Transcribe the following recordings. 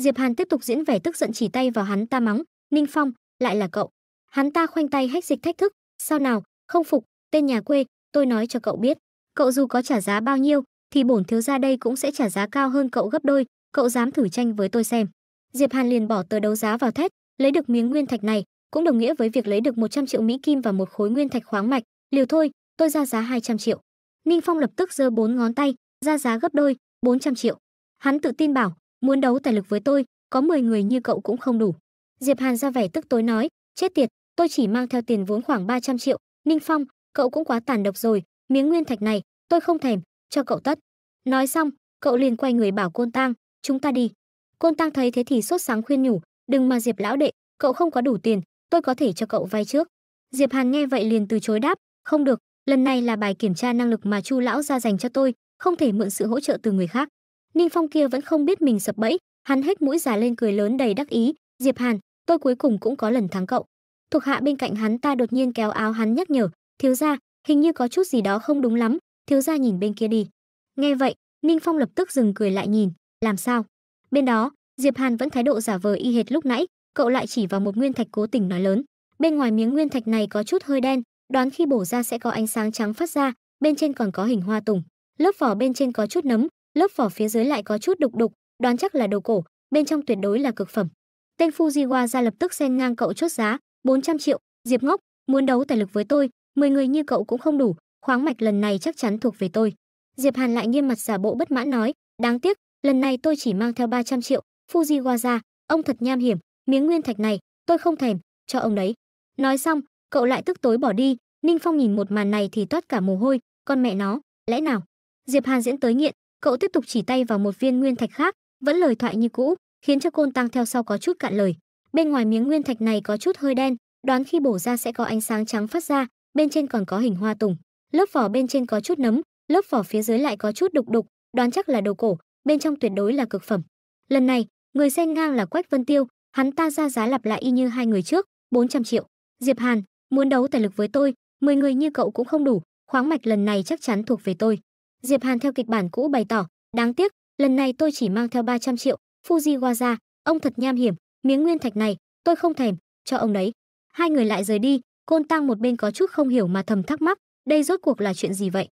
Diệp Hàn tiếp tục diễn vẻ tức giận chỉ tay vào hắn ta mắng, "Ninh Phong, lại là cậu." Hắn ta khoanh tay hách dịch thách thức, "Sao nào, không phục, tên nhà quê, tôi nói cho cậu biết, cậu dù có trả giá bao nhiêu thì bổn thiếu gia đây cũng sẽ trả giá cao hơn cậu gấp đôi, cậu dám thử tranh với tôi xem." Diệp Hàn liền bỏ tờ đấu giá vào thét, lấy được miếng nguyên thạch này cũng đồng nghĩa với việc lấy được 100 triệu mỹ kim và một khối nguyên thạch khoáng mạch, liều thôi, tôi ra giá 200 triệu. Ninh Phong lập tức giơ bốn ngón tay, ra giá gấp đôi, 400 triệu. Hắn tự tin bảo, Muốn đấu tài lực với tôi, có 10 người như cậu cũng không đủ. Diệp Hàn ra vẻ tức tối nói, chết tiệt, tôi chỉ mang theo tiền vốn khoảng 300 triệu, Ninh Phong, cậu cũng quá tàn độc rồi, miếng nguyên thạch này, tôi không thèm, cho cậu tất. Nói xong, cậu liền quay người bảo Côn Tang, chúng ta đi. Côn Tang thấy thế thì sốt sáng khuyên nhủ, đừng mà Diệp lão đệ, cậu không có đủ tiền, tôi có thể cho cậu vay trước. Diệp Hàn nghe vậy liền từ chối đáp, không được, lần này là bài kiểm tra năng lực mà Chu lão ra dành cho tôi, không thể mượn sự hỗ trợ từ người khác. Ninh Phong kia vẫn không biết mình sập bẫy, hắn hết mũi già lên cười lớn đầy đắc ý, "Diệp Hàn, tôi cuối cùng cũng có lần thắng cậu." Thuộc hạ bên cạnh hắn ta đột nhiên kéo áo hắn nhắc nhở, "Thiếu gia, hình như có chút gì đó không đúng lắm, thiếu gia nhìn bên kia đi." Nghe vậy, Ninh Phong lập tức dừng cười lại nhìn, "Làm sao?" Bên đó, Diệp Hàn vẫn thái độ giả vờ y hệt lúc nãy, cậu lại chỉ vào một nguyên thạch cố tình nói lớn, bên ngoài miếng nguyên thạch này có chút hơi đen, đoán khi bổ ra sẽ có ánh sáng trắng phát ra, bên trên còn có hình hoa tùng, lớp vỏ bên trên có chút nấm, lớp vỏ phía dưới lại có chút đục đục, đoán chắc là đồ cổ, bên trong tuyệt đối là cực phẩm. Tên Fujiwa ra lập tức xen ngang cậu chốt giá, 400 triệu, Diệp Ngốc, muốn đấu tài lực với tôi, 10 người như cậu cũng không đủ, khoáng mạch lần này chắc chắn thuộc về tôi. Diệp Hàn lại nghiêm mặt giả bộ bất mãn nói, đáng tiếc, lần này tôi chỉ mang theo 300 triệu, Fujiwa ra, ông thật nham hiểm, miếng nguyên thạch này, tôi không thèm, cho ông đấy. Nói xong, cậu lại tức tối bỏ đi, Ninh Phong nhìn một màn này thì toát cả mồ hôi, con mẹ nó, lẽ nào? Diệp Hàn diễn tới nghiện, Cậu tiếp tục chỉ tay vào một viên nguyên thạch khác, vẫn lời thoại như cũ, khiến cho côn tăng theo sau có chút cạn lời. Bên ngoài miếng nguyên thạch này có chút hơi đen, đoán khi bổ ra sẽ có ánh sáng trắng phát ra, bên trên còn có hình hoa tùng. Lớp vỏ bên trên có chút nấm, lớp vỏ phía dưới lại có chút đục đục, đoán chắc là đồ cổ, bên trong tuyệt đối là cực phẩm. Lần này, người xen ngang là Quách Vân Tiêu, hắn ta ra giá lặp lại y như hai người trước, 400 triệu. Diệp Hàn, muốn đấu tài lực với tôi, 10 người như cậu cũng không đủ, khoáng mạch lần này chắc chắn thuộc về tôi. Diệp Hàn theo kịch bản cũ bày tỏ, đáng tiếc, lần này tôi chỉ mang theo 300 triệu, Fujiwara, ông thật nham hiểm, miếng nguyên thạch này, tôi không thèm, cho ông đấy. Hai người lại rời đi, Côn Tăng một bên có chút không hiểu mà thầm thắc mắc, đây rốt cuộc là chuyện gì vậy?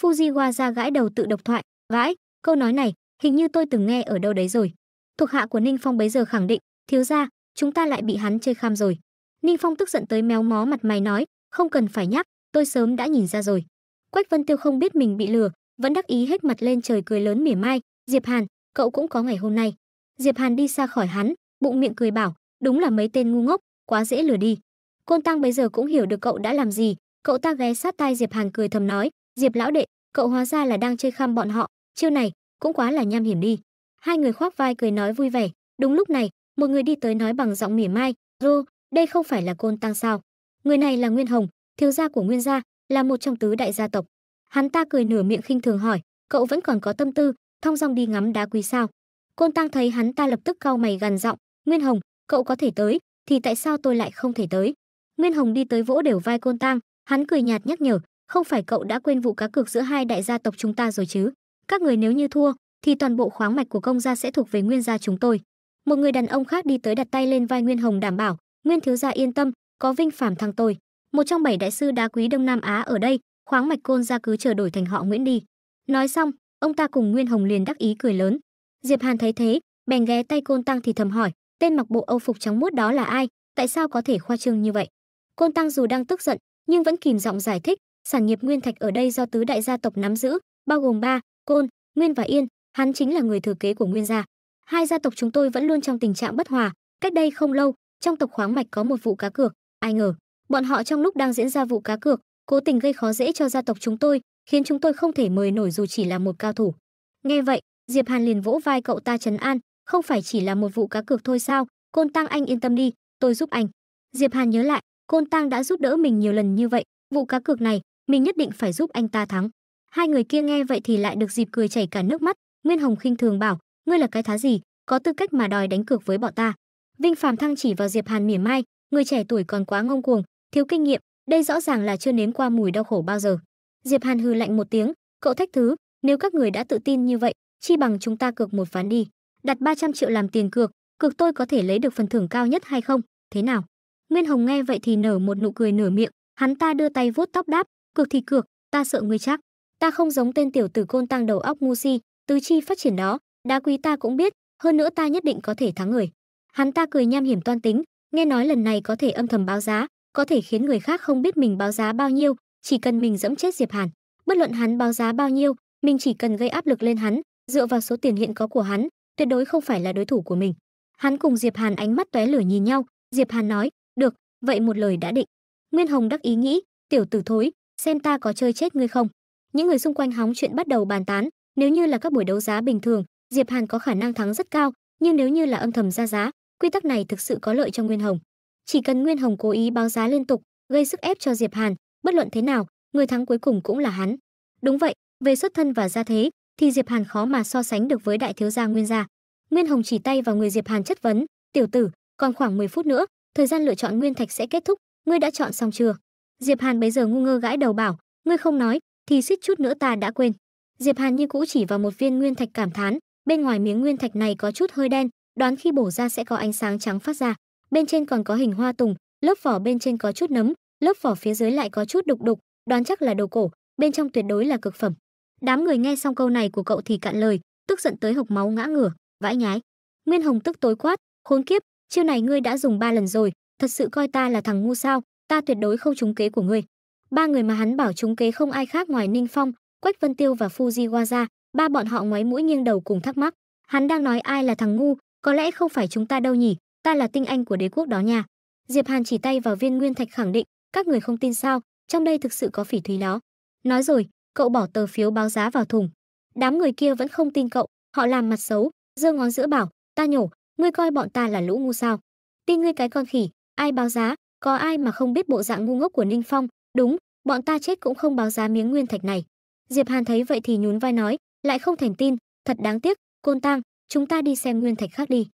Fujiwara gãi đầu tự độc thoại, vãi, câu nói này, hình như tôi từng nghe ở đâu đấy rồi. Thuộc hạ của Ninh Phong bấy giờ khẳng định, thiếu ra, chúng ta lại bị hắn chơi kham rồi. Ninh Phong tức giận tới méo mó mặt mày nói, không cần phải nhắc, tôi sớm đã nhìn ra rồi. Quách Vân Tiêu không biết mình bị lừa, vẫn đắc ý hết mặt lên trời cười lớn mỉa mai, "Diệp Hàn, cậu cũng có ngày hôm nay." Diệp Hàn đi xa khỏi hắn, bụng miệng cười bảo, "Đúng là mấy tên ngu ngốc, quá dễ lừa đi." Côn Tăng bây giờ cũng hiểu được cậu đã làm gì, cậu ta ghé sát tai Diệp Hàn cười thầm nói, "Diệp lão đệ, cậu hóa ra là đang chơi khăm bọn họ, chiêu này cũng quá là nham hiểm đi." Hai người khoác vai cười nói vui vẻ, đúng lúc này, một người đi tới nói bằng giọng mỉa mai, "Rô, đây không phải là Côn Tăng sao? Người này là Nguyên Hồng, thiếu gia của Nguyên gia, là một trong tứ đại gia tộc. Hắn ta cười nửa miệng khinh thường hỏi, cậu vẫn còn có tâm tư, thong dong đi ngắm đá quý sao? Côn Tăng thấy hắn ta lập tức cau mày gằn giọng, "Nguyên Hồng, cậu có thể tới, thì tại sao tôi lại không thể tới?" Nguyên Hồng đi tới vỗ đều vai Côn Tăng, hắn cười nhạt nhắc nhở, "Không phải cậu đã quên vụ cá cược giữa hai đại gia tộc chúng ta rồi chứ? Các người nếu như thua, thì toàn bộ khoáng mạch của công gia sẽ thuộc về Nguyên gia chúng tôi." Một người đàn ông khác đi tới đặt tay lên vai Nguyên Hồng đảm bảo, "Nguyên thiếu gia yên tâm, có vinh phàm thằng tôi, một trong bảy đại sư đá quý Đông Nam Á ở đây, khoáng mạch côn ra cứ chờ đổi thành họ Nguyễn đi. Nói xong, ông ta cùng Nguyên Hồng liền đắc ý cười lớn. Diệp Hàn thấy thế, bèn ghé tay côn tăng thì thầm hỏi, tên mặc bộ Âu phục trắng muốt đó là ai, tại sao có thể khoa trương như vậy? Côn tăng dù đang tức giận, nhưng vẫn kìm giọng giải thích, sản nghiệp nguyên thạch ở đây do tứ đại gia tộc nắm giữ, bao gồm ba, côn, nguyên và yên, hắn chính là người thừa kế của nguyên gia. Hai gia tộc chúng tôi vẫn luôn trong tình trạng bất hòa, cách đây không lâu, trong tộc khoáng mạch có một vụ cá cược, ai ngờ, bọn họ trong lúc đang diễn ra vụ cá cược, cố tình gây khó dễ cho gia tộc chúng tôi, khiến chúng tôi không thể mời nổi dù chỉ là một cao thủ. Nghe vậy, Diệp Hàn liền vỗ vai cậu ta trấn an, không phải chỉ là một vụ cá cược thôi sao, Côn Tăng anh yên tâm đi, tôi giúp anh. Diệp Hàn nhớ lại, Côn Tăng đã giúp đỡ mình nhiều lần như vậy, vụ cá cược này, mình nhất định phải giúp anh ta thắng. Hai người kia nghe vậy thì lại được dịp cười chảy cả nước mắt, Nguyên Hồng khinh thường bảo, ngươi là cái thá gì, có tư cách mà đòi đánh cược với bọn ta. Vinh Phàm Thăng chỉ vào Diệp Hàn mỉa mai, người trẻ tuổi còn quá ngông cuồng, thiếu kinh nghiệm, đây rõ ràng là chưa nếm qua mùi đau khổ bao giờ. Diệp Hàn hừ lạnh một tiếng, cậu thách thứ, nếu các người đã tự tin như vậy, chi bằng chúng ta cược một ván đi, đặt 300 triệu làm tiền cược, cược tôi có thể lấy được phần thưởng cao nhất hay không, thế nào? Nguyên Hồng nghe vậy thì nở một nụ cười nửa miệng, hắn ta đưa tay vuốt tóc đáp, cược thì cược, ta sợ ngươi chắc. Ta không giống tên tiểu tử côn tăng đầu óc ngu si, tứ chi phát triển đó, đá quý ta cũng biết, hơn nữa ta nhất định có thể thắng người. Hắn ta cười nham hiểm toan tính, nghe nói lần này có thể âm thầm báo giá, có thể khiến người khác không biết mình báo giá bao nhiêu, chỉ cần mình dẫm chết Diệp Hàn, bất luận hắn báo giá bao nhiêu, mình chỉ cần gây áp lực lên hắn, dựa vào số tiền hiện có của hắn, tuyệt đối không phải là đối thủ của mình. Hắn cùng Diệp Hàn ánh mắt tóe lửa nhìn nhau, Diệp Hàn nói, "Được, vậy một lời đã định." Nguyên Hồng đắc ý nghĩ, "Tiểu tử thối, xem ta có chơi chết ngươi không?" Những người xung quanh hóng chuyện bắt đầu bàn tán, nếu như là các buổi đấu giá bình thường, Diệp Hàn có khả năng thắng rất cao, nhưng nếu như là âm thầm ra giá, quy tắc này thực sự có lợi cho Nguyên Hồng. Chỉ cần Nguyên Hồng cố ý báo giá liên tục, gây sức ép cho Diệp Hàn, bất luận thế nào, người thắng cuối cùng cũng là hắn. Đúng vậy, về xuất thân và gia thế thì Diệp Hàn khó mà so sánh được với đại thiếu gia Nguyên gia. Nguyên Hồng chỉ tay vào người Diệp Hàn chất vấn, "Tiểu tử, còn khoảng 10 phút nữa, thời gian lựa chọn nguyên thạch sẽ kết thúc, ngươi đã chọn xong chưa?" Diệp Hàn bấy giờ ngu ngơ gãi đầu bảo, "Ngươi không nói thì suýt chút nữa ta đã quên." Diệp Hàn như cũ chỉ vào một viên nguyên thạch cảm thán, bên ngoài miếng nguyên thạch này có chút hơi đen, đoán khi bổ ra sẽ có ánh sáng trắng phát ra bên trên còn có hình hoa tùng, lớp vỏ bên trên có chút nấm, lớp vỏ phía dưới lại có chút đục đục, đoán chắc là đồ cổ, bên trong tuyệt đối là cực phẩm. Đám người nghe xong câu này của cậu thì cạn lời, tức giận tới hộc máu ngã ngửa, vãi nhái. Nguyên Hồng tức tối quát, khốn kiếp, chiêu này ngươi đã dùng ba lần rồi, thật sự coi ta là thằng ngu sao, ta tuyệt đối không trúng kế của ngươi. Ba người mà hắn bảo trúng kế không ai khác ngoài Ninh Phong, Quách Vân Tiêu và Fujiwara, ba bọn họ ngoái mũi nghiêng đầu cùng thắc mắc. Hắn đang nói ai là thằng ngu, có lẽ không phải chúng ta đâu nhỉ, ta là tinh anh của đế quốc đó nha diệp hàn chỉ tay vào viên nguyên thạch khẳng định các người không tin sao trong đây thực sự có phỉ thúy đó nói rồi cậu bỏ tờ phiếu báo giá vào thùng đám người kia vẫn không tin cậu họ làm mặt xấu giơ ngón giữa bảo ta nhổ ngươi coi bọn ta là lũ ngu sao tin ngươi cái con khỉ ai báo giá có ai mà không biết bộ dạng ngu ngốc của ninh phong đúng bọn ta chết cũng không báo giá miếng nguyên thạch này diệp hàn thấy vậy thì nhún vai nói lại không thành tin thật đáng tiếc côn tang chúng ta đi xem nguyên thạch khác đi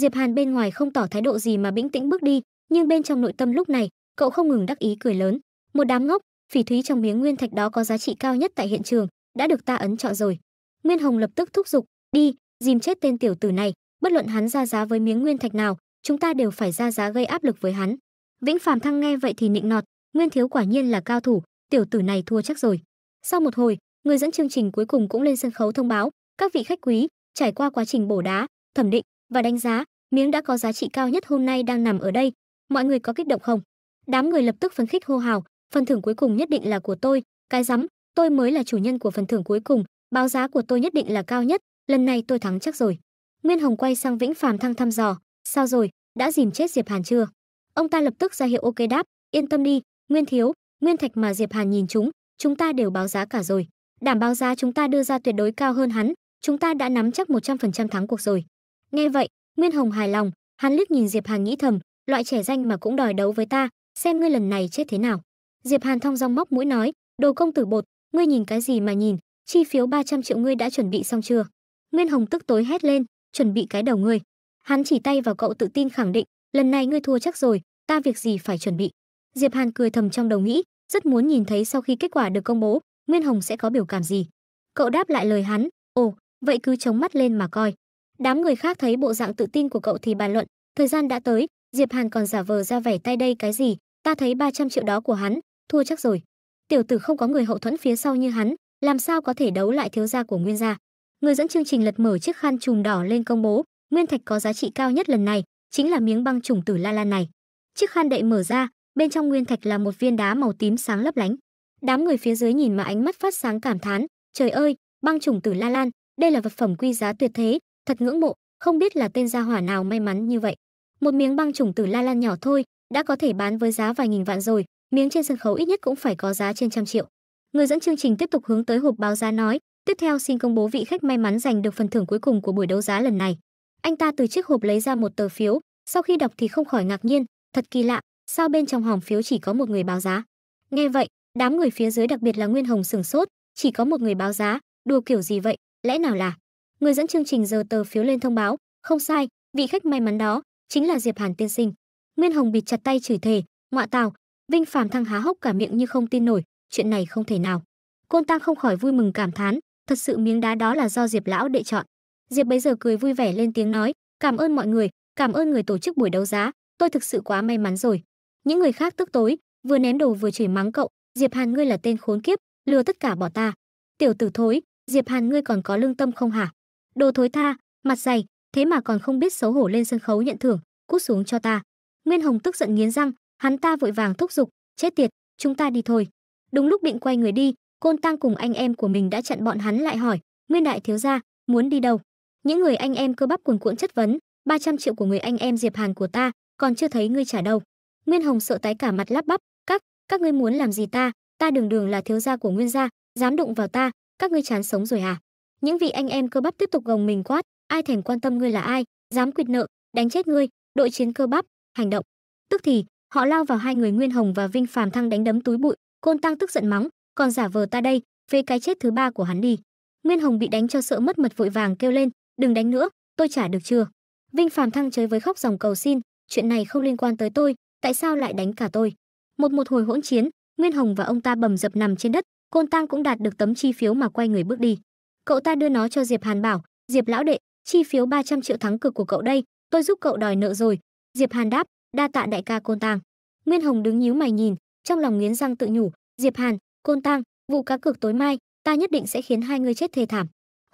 Diệp Hàn bên ngoài không tỏ thái độ gì mà bĩnh tĩnh bước đi, nhưng bên trong nội tâm lúc này, cậu không ngừng đắc ý cười lớn. Một đám ngốc, phỉ thúy trong miếng nguyên thạch đó có giá trị cao nhất tại hiện trường, đã được ta ấn chọn rồi. Nguyên Hồng lập tức thúc giục, đi, dìm chết tên tiểu tử này, bất luận hắn ra giá với miếng nguyên thạch nào, chúng ta đều phải ra giá gây áp lực với hắn. Vĩnh Phàm Thăng nghe vậy thì nịnh nọt, Nguyên thiếu quả nhiên là cao thủ, tiểu tử này thua chắc rồi. Sau một hồi, người dẫn chương trình cuối cùng cũng lên sân khấu thông báo, các vị khách quý, trải qua quá trình bổ đá, thẩm định, và đánh giá miếng đã có giá trị cao nhất hôm nay đang nằm ở đây mọi người có kích động không đám người lập tức phấn khích hô hào phần thưởng cuối cùng nhất định là của tôi cái rắm tôi mới là chủ nhân của phần thưởng cuối cùng báo giá của tôi nhất định là cao nhất lần này tôi thắng chắc rồi nguyên hồng quay sang vĩnh phàm thăng thăm dò sao rồi đã dìm chết diệp hàn chưa ông ta lập tức ra hiệu ok đáp yên tâm đi nguyên thiếu nguyên thạch mà diệp hàn nhìn chúng chúng ta đều báo giá cả rồi đảm báo giá chúng ta đưa ra tuyệt đối cao hơn hắn chúng ta đã nắm chắc 100% thắng cuộc rồi Nghe vậy, Nguyên Hồng hài lòng, hắn liếc nhìn Diệp Hàn nghĩ thầm, loại trẻ danh mà cũng đòi đấu với ta, xem ngươi lần này chết thế nào. Diệp Hàn thong dong móc mũi nói, "Đồ công tử bột, ngươi nhìn cái gì mà nhìn, chi phiếu 300 triệu ngươi đã chuẩn bị xong chưa?" Nguyên Hồng tức tối hét lên, "Chuẩn bị cái đầu ngươi." Hắn chỉ tay vào cậu tự tin khẳng định, "Lần này ngươi thua chắc rồi, ta việc gì phải chuẩn bị." Diệp Hàn cười thầm trong đầu nghĩ, rất muốn nhìn thấy sau khi kết quả được công bố, Nguyên Hồng sẽ có biểu cảm gì. Cậu đáp lại lời hắn, "Ồ, vậy cứ chống mắt lên mà coi." Đám người khác thấy bộ dạng tự tin của cậu thì bàn luận, thời gian đã tới, Diệp Hàn còn giả vờ ra vẻ tay đây cái gì, ta thấy 300 triệu đó của hắn, thua chắc rồi. Tiểu tử không có người hậu thuẫn phía sau như hắn, làm sao có thể đấu lại thiếu gia của Nguyên gia. Người dẫn chương trình lật mở chiếc khăn trùm đỏ lên công bố, nguyên thạch có giá trị cao nhất lần này chính là miếng băng trùng tử la lan này. Chiếc khăn đậy mở ra, bên trong nguyên thạch là một viên đá màu tím sáng lấp lánh. Đám người phía dưới nhìn mà ánh mắt phát sáng cảm thán, trời ơi, băng trùng tử la lan, đây là vật phẩm quý giá tuyệt thế, thật ngưỡng mộ, không biết là tên gia hỏa nào may mắn như vậy. Một miếng băng trùng từ La Lan nhỏ thôi, đã có thể bán với giá vài nghìn vạn rồi, miếng trên sân khấu ít nhất cũng phải có giá trên trăm triệu. Người dẫn chương trình tiếp tục hướng tới hộp báo giá nói, tiếp theo xin công bố vị khách may mắn giành được phần thưởng cuối cùng của buổi đấu giá lần này. Anh ta từ chiếc hộp lấy ra một tờ phiếu, sau khi đọc thì không khỏi ngạc nhiên, thật kỳ lạ, sao bên trong hòm phiếu chỉ có một người báo giá. Nghe vậy, đám người phía dưới đặc biệt là Nguyên Hồng sửng sốt, chỉ có một người báo giá, đùa kiểu gì vậy, lẽ nào là Người dẫn chương trình giờ tờ phiếu lên thông báo, không sai, vị khách may mắn đó chính là Diệp Hàn tiên sinh. Nguyên Hồng bịt chặt tay chửi thề, ngọa tào, Vinh Phàm thăng há hốc cả miệng như không tin nổi, chuyện này không thể nào. Côn Tăng không khỏi vui mừng cảm thán, thật sự miếng đá đó là do Diệp lão đệ chọn. Diệp bấy giờ cười vui vẻ lên tiếng nói, cảm ơn mọi người, cảm ơn người tổ chức buổi đấu giá, tôi thực sự quá may mắn rồi. Những người khác tức tối, vừa ném đồ vừa chửi mắng cậu, Diệp Hàn ngươi là tên khốn kiếp, lừa tất cả bỏ ta. Tiểu tử thối, Diệp Hàn ngươi còn có lương tâm không hả? Đồ thối tha, mặt dày, thế mà còn không biết xấu hổ lên sân khấu nhận thưởng, cút xuống cho ta. Nguyên Hồng tức giận nghiến răng, hắn ta vội vàng thúc giục, chết tiệt, chúng ta đi thôi. Đúng lúc định quay người đi, Côn Tăng cùng anh em của mình đã chặn bọn hắn lại hỏi, Nguyên đại thiếu gia, muốn đi đâu? Những người anh em cơ bắp cuồn cuộn chất vấn, 300 triệu của người anh em Diệp Hàn của ta, còn chưa thấy ngươi trả đâu. Nguyên Hồng sợ tái cả mặt lắp bắp, các, các ngươi muốn làm gì ta, ta đường đường là thiếu gia của Nguyên gia, dám đụng vào ta, các ngươi chán sống rồi à? Những vị anh em cơ bắp tiếp tục gồng mình quát, ai thèm quan tâm ngươi là ai, dám quyệt nợ, đánh chết ngươi, đội chiến cơ bắp, hành động. Tức thì, họ lao vào hai người Nguyên Hồng và Vinh Phàm Thăng đánh đấm túi bụi, Côn Tăng tức giận mắng, còn giả vờ ta đây, về cái chết thứ ba của hắn đi. Nguyên Hồng bị đánh cho sợ mất mật vội vàng kêu lên, đừng đánh nữa, tôi trả được chưa? Vinh Phàm Thăng chới với khóc dòng cầu xin, chuyện này không liên quan tới tôi, tại sao lại đánh cả tôi? Một một hồi hỗn chiến, Nguyên Hồng và ông ta bầm dập nằm trên đất, Côn Tăng cũng đạt được tấm chi phiếu mà quay người bước đi cậu ta đưa nó cho diệp hàn bảo diệp lão đệ chi phiếu 300 triệu thắng cực của cậu đây tôi giúp cậu đòi nợ rồi diệp hàn đáp đa tạ đại ca côn tàng nguyên hồng đứng nhíu mày nhìn trong lòng nghiến răng tự nhủ diệp hàn côn tang vụ cá cược tối mai ta nhất định sẽ khiến hai người chết thê thảm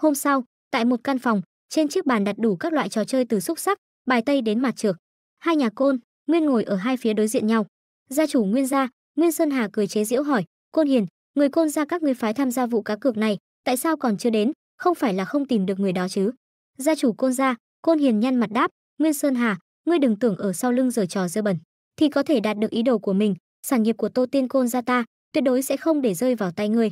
hôm sau tại một căn phòng trên chiếc bàn đặt đủ các loại trò chơi từ xúc sắc bài tây đến mặt trược hai nhà côn nguyên ngồi ở hai phía đối diện nhau gia chủ nguyên gia nguyên sơn hà cười chế giễu hỏi côn hiền người côn gia các ngươi phái tham gia vụ cá cược này tại sao còn chưa đến, không phải là không tìm được người đó chứ? Gia chủ Côn gia, Côn Hiền nhăn mặt đáp, Nguyên Sơn Hà, ngươi đừng tưởng ở sau lưng giở trò dơ bẩn, thì có thể đạt được ý đồ của mình, sản nghiệp của Tô Tiên Côn gia ta, tuyệt đối sẽ không để rơi vào tay ngươi.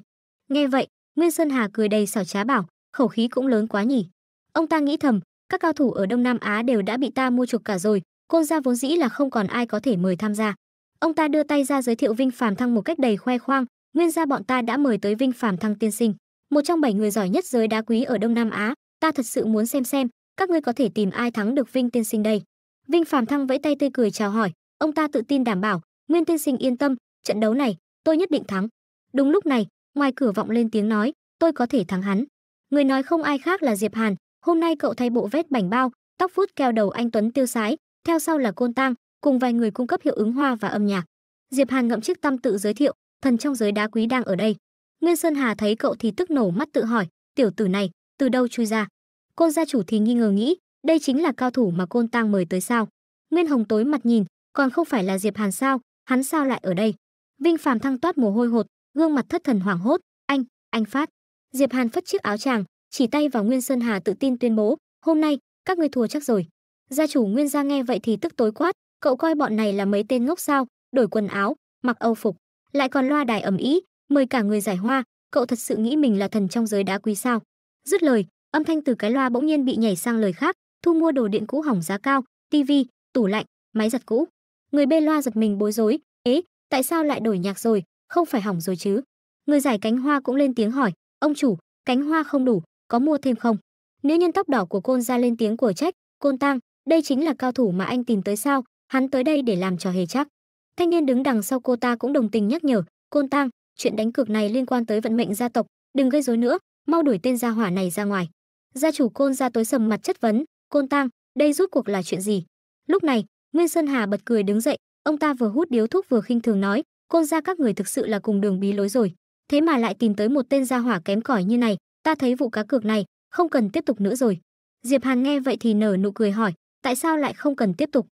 Nghe vậy, Nguyên Sơn Hà cười đầy xảo trá bảo, khẩu khí cũng lớn quá nhỉ. Ông ta nghĩ thầm, các cao thủ ở Đông Nam Á đều đã bị ta mua chuộc cả rồi, Côn gia vốn dĩ là không còn ai có thể mời tham gia. Ông ta đưa tay ra giới thiệu Vinh Phàm Thăng một cách đầy khoe khoang, nguyên gia bọn ta đã mời tới Vinh Phàm Thăng tiên sinh một trong bảy người giỏi nhất giới đá quý ở Đông Nam Á, ta thật sự muốn xem xem các ngươi có thể tìm ai thắng được Vinh tiên sinh đây. Vinh Phạm Thăng vẫy tay tươi cười chào hỏi, ông ta tự tin đảm bảo, Nguyên tiên sinh yên tâm, trận đấu này tôi nhất định thắng. Đúng lúc này, ngoài cửa vọng lên tiếng nói, tôi có thể thắng hắn. Người nói không ai khác là Diệp Hàn, hôm nay cậu thay bộ vest bảnh bao, tóc vuốt keo đầu anh Tuấn tiêu sái, theo sau là Côn Tang, cùng vài người cung cấp hiệu ứng hoa và âm nhạc. Diệp Hàn ngậm chiếc tăm tự giới thiệu, thần trong giới đá quý đang ở đây. Nguyên Sơn Hà thấy cậu thì tức nổ mắt tự hỏi, tiểu tử này, từ đâu chui ra? Côn gia chủ thì nghi ngờ nghĩ, đây chính là cao thủ mà Côn Tăng mời tới sao? Nguyên Hồng tối mặt nhìn, còn không phải là Diệp Hàn sao, hắn sao lại ở đây? Vinh Phàm thăng toát mồ hôi hột, gương mặt thất thần hoảng hốt, anh, anh phát. Diệp Hàn phất chiếc áo tràng chỉ tay vào Nguyên Sơn Hà tự tin tuyên bố, hôm nay, các ngươi thua chắc rồi. Gia chủ Nguyên gia nghe vậy thì tức tối quát, cậu coi bọn này là mấy tên ngốc sao, đổi quần áo, mặc âu phục, lại còn loa đài ẩm ý mời cả người giải hoa, cậu thật sự nghĩ mình là thần trong giới đá quý sao? Dứt lời, âm thanh từ cái loa bỗng nhiên bị nhảy sang lời khác, thu mua đồ điện cũ hỏng giá cao, tivi, tủ lạnh, máy giặt cũ. Người bê loa giật mình bối rối, "Ế, tại sao lại đổi nhạc rồi, không phải hỏng rồi chứ?" Người giải cánh hoa cũng lên tiếng hỏi, "Ông chủ, cánh hoa không đủ, có mua thêm không?" nữ nhân tóc đỏ của côn ra lên tiếng của trách, "Côn Tang, đây chính là cao thủ mà anh tìm tới sao, hắn tới đây để làm trò hề chắc." Thanh niên đứng đằng sau cô ta cũng đồng tình nhắc nhở, "Côn Tang, chuyện đánh cược này liên quan tới vận mệnh gia tộc, đừng gây rối nữa, mau đuổi tên gia hỏa này ra ngoài. Gia chủ Côn gia tối sầm mặt chất vấn, "Côn Tang, đây rốt cuộc là chuyện gì?" Lúc này, Nguyên Sơn Hà bật cười đứng dậy, ông ta vừa hút điếu thuốc vừa khinh thường nói, "Côn gia các người thực sự là cùng đường bí lối rồi, thế mà lại tìm tới một tên gia hỏa kém cỏi như này, ta thấy vụ cá cược này không cần tiếp tục nữa rồi." Diệp Hàn nghe vậy thì nở nụ cười hỏi, "Tại sao lại không cần tiếp tục?"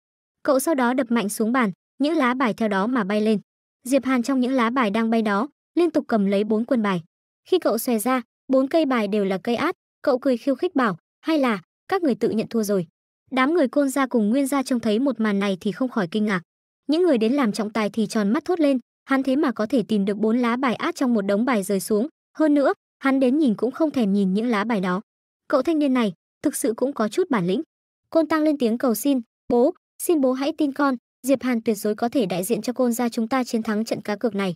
Cậu sau đó đập mạnh xuống bàn, những lá bài theo đó mà bay lên. Diệp Hàn trong những lá bài đang bay đó, liên tục cầm lấy bốn quân bài. Khi cậu xòe ra, bốn cây bài đều là cây át, cậu cười khiêu khích bảo, hay là các người tự nhận thua rồi. Đám người côn gia cùng nguyên gia trông thấy một màn này thì không khỏi kinh ngạc. Những người đến làm trọng tài thì tròn mắt thốt lên, hắn thế mà có thể tìm được bốn lá bài át trong một đống bài rơi xuống, hơn nữa, hắn đến nhìn cũng không thèm nhìn những lá bài đó. Cậu thanh niên này, thực sự cũng có chút bản lĩnh. Côn Tăng lên tiếng cầu xin, "Bố, xin bố hãy tin con, Diệp Hàn tuyệt đối có thể đại diện cho Côn gia chúng ta chiến thắng trận cá cược này."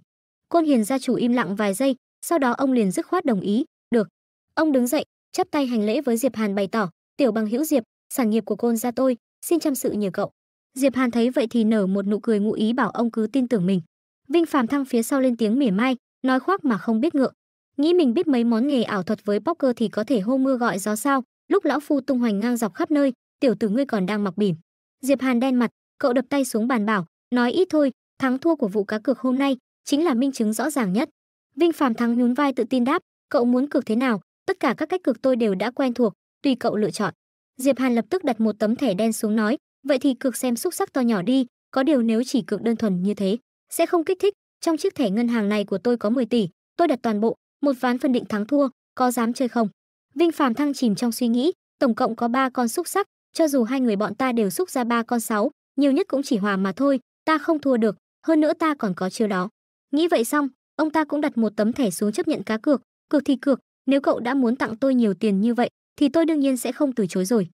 Côn Hiền gia chủ im lặng vài giây, sau đó ông liền dứt khoát đồng ý, "Được." Ông đứng dậy, chắp tay hành lễ với Diệp Hàn bày tỏ, "Tiểu bằng hữu Diệp, sản nghiệp của Côn gia tôi, xin chăm sự nhờ cậu." Diệp Hàn thấy vậy thì nở một nụ cười ngụ ý bảo ông cứ tin tưởng mình. Vinh Phàm Thăng phía sau lên tiếng mỉa mai, nói khoác mà không biết ngượng. Nghĩ mình biết mấy món nghề ảo thuật với poker thì có thể hô mưa gọi gió sao? Lúc lão phu tung hoành ngang dọc khắp nơi, tiểu tử ngươi còn đang mặc bỉm. Diệp Hàn đen mặt, cậu đập tay xuống bàn bảo, nói ít thôi, thắng thua của vụ cá cược hôm nay chính là minh chứng rõ ràng nhất. Vinh Phạm Thắng nhún vai tự tin đáp, cậu muốn cược thế nào, tất cả các cách cược tôi đều đã quen thuộc, tùy cậu lựa chọn. Diệp Hàn lập tức đặt một tấm thẻ đen xuống nói, vậy thì cược xem xúc sắc to nhỏ đi, có điều nếu chỉ cược đơn thuần như thế, sẽ không kích thích, trong chiếc thẻ ngân hàng này của tôi có 10 tỷ, tôi đặt toàn bộ, một ván phân định thắng thua, có dám chơi không? Vinh Phạm Thăng chìm trong suy nghĩ, tổng cộng có 3 con xúc sắc, cho dù hai người bọn ta đều xúc ra ba con sáu, nhiều nhất cũng chỉ hòa mà thôi, ta không thua được, hơn nữa ta còn có chiêu đó. Nghĩ vậy xong, ông ta cũng đặt một tấm thẻ xuống chấp nhận cá cược, cược thì cược, nếu cậu đã muốn tặng tôi nhiều tiền như vậy thì tôi đương nhiên sẽ không từ chối rồi.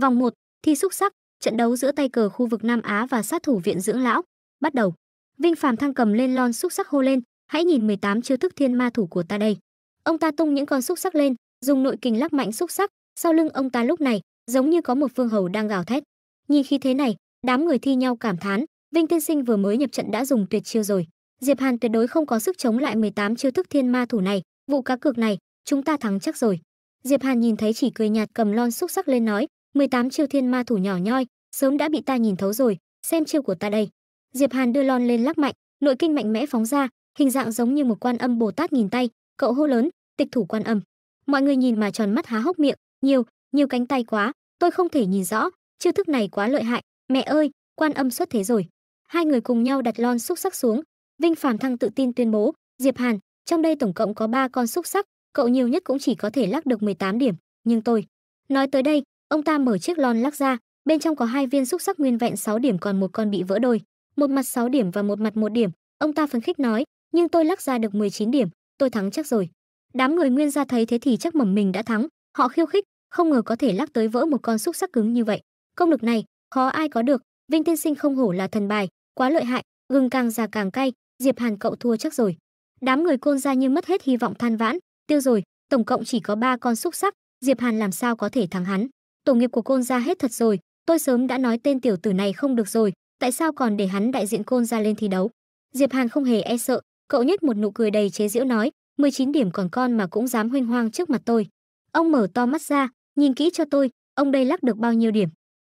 Vòng 1, thi xúc sắc, trận đấu giữa tay cờ khu vực Nam Á và sát thủ viện dưỡng lão, bắt đầu. Vinh Phàm thăng cầm lên lon xúc sắc hô lên, hãy nhìn 18 chiêu thức thiên ma thủ của ta đây. Ông ta tung những con xúc sắc lên, dùng nội kình lắc mạnh xúc sắc, sau lưng ông ta lúc này giống như có một phương hầu đang gào thét. Nhìn khi thế này, đám người thi nhau cảm thán, Vinh tiên sinh vừa mới nhập trận đã dùng tuyệt chiêu rồi. Diệp Hàn tuyệt đối không có sức chống lại 18 chiêu thức thiên ma thủ này, vụ cá cược này, chúng ta thắng chắc rồi. Diệp Hàn nhìn thấy chỉ cười nhạt cầm lon xúc sắc lên nói, 18 chiêu thiên ma thủ nhỏ nhoi, sớm đã bị ta nhìn thấu rồi, xem chiêu của ta đây. Diệp Hàn đưa lon lên lắc mạnh, nội kinh mạnh mẽ phóng ra, hình dạng giống như một quan âm Bồ Tát nghìn tay, cậu hô lớn, tịch thủ quan âm. Mọi người nhìn mà tròn mắt há hốc miệng, nhiều, nhiều cánh tay quá, tôi không thể nhìn rõ, chiêu thức này quá lợi hại, mẹ ơi, quan âm xuất thế rồi. Hai người cùng nhau đặt lon xúc sắc xuống, Vinh Phạm Thăng tự tin tuyên bố, Diệp Hàn, trong đây tổng cộng có 3 con xúc sắc, cậu nhiều nhất cũng chỉ có thể lắc được 18 điểm, nhưng tôi. Nói tới đây, ông ta mở chiếc lon lắc ra, bên trong có hai viên xúc sắc nguyên vẹn 6 điểm còn một con bị vỡ đôi, một mặt 6 điểm và một mặt 1 điểm, ông ta phấn khích nói, nhưng tôi lắc ra được 19 điểm, tôi thắng chắc rồi. Đám người Nguyên gia thấy thế thì chắc mầm mình đã thắng, họ khiêu khích, không ngờ có thể lắc tới vỡ một con xúc sắc cứng như vậy. Công lực này, khó ai có được, Vinh Tiên Sinh không hổ là thần bài, quá lợi hại, gừng càng già càng cay, Diệp Hàn cậu thua chắc rồi. Đám người côn gia như mất hết hy vọng than vãn, tiêu rồi, tổng cộng chỉ có ba con xúc sắc, Diệp Hàn làm sao có thể thắng hắn. Tổ nghiệp của côn gia hết thật rồi, tôi sớm đã nói tên tiểu tử này không được rồi, tại sao còn để hắn đại diện côn gia lên thi đấu. Diệp Hàn không hề e sợ, cậu nhếch một nụ cười đầy chế giễu nói, 19 điểm còn con mà cũng dám huynh hoang trước mặt tôi. Ông mở to mắt ra, nhìn kỹ cho tôi, ông đây lắc được bao nhiêu điểm.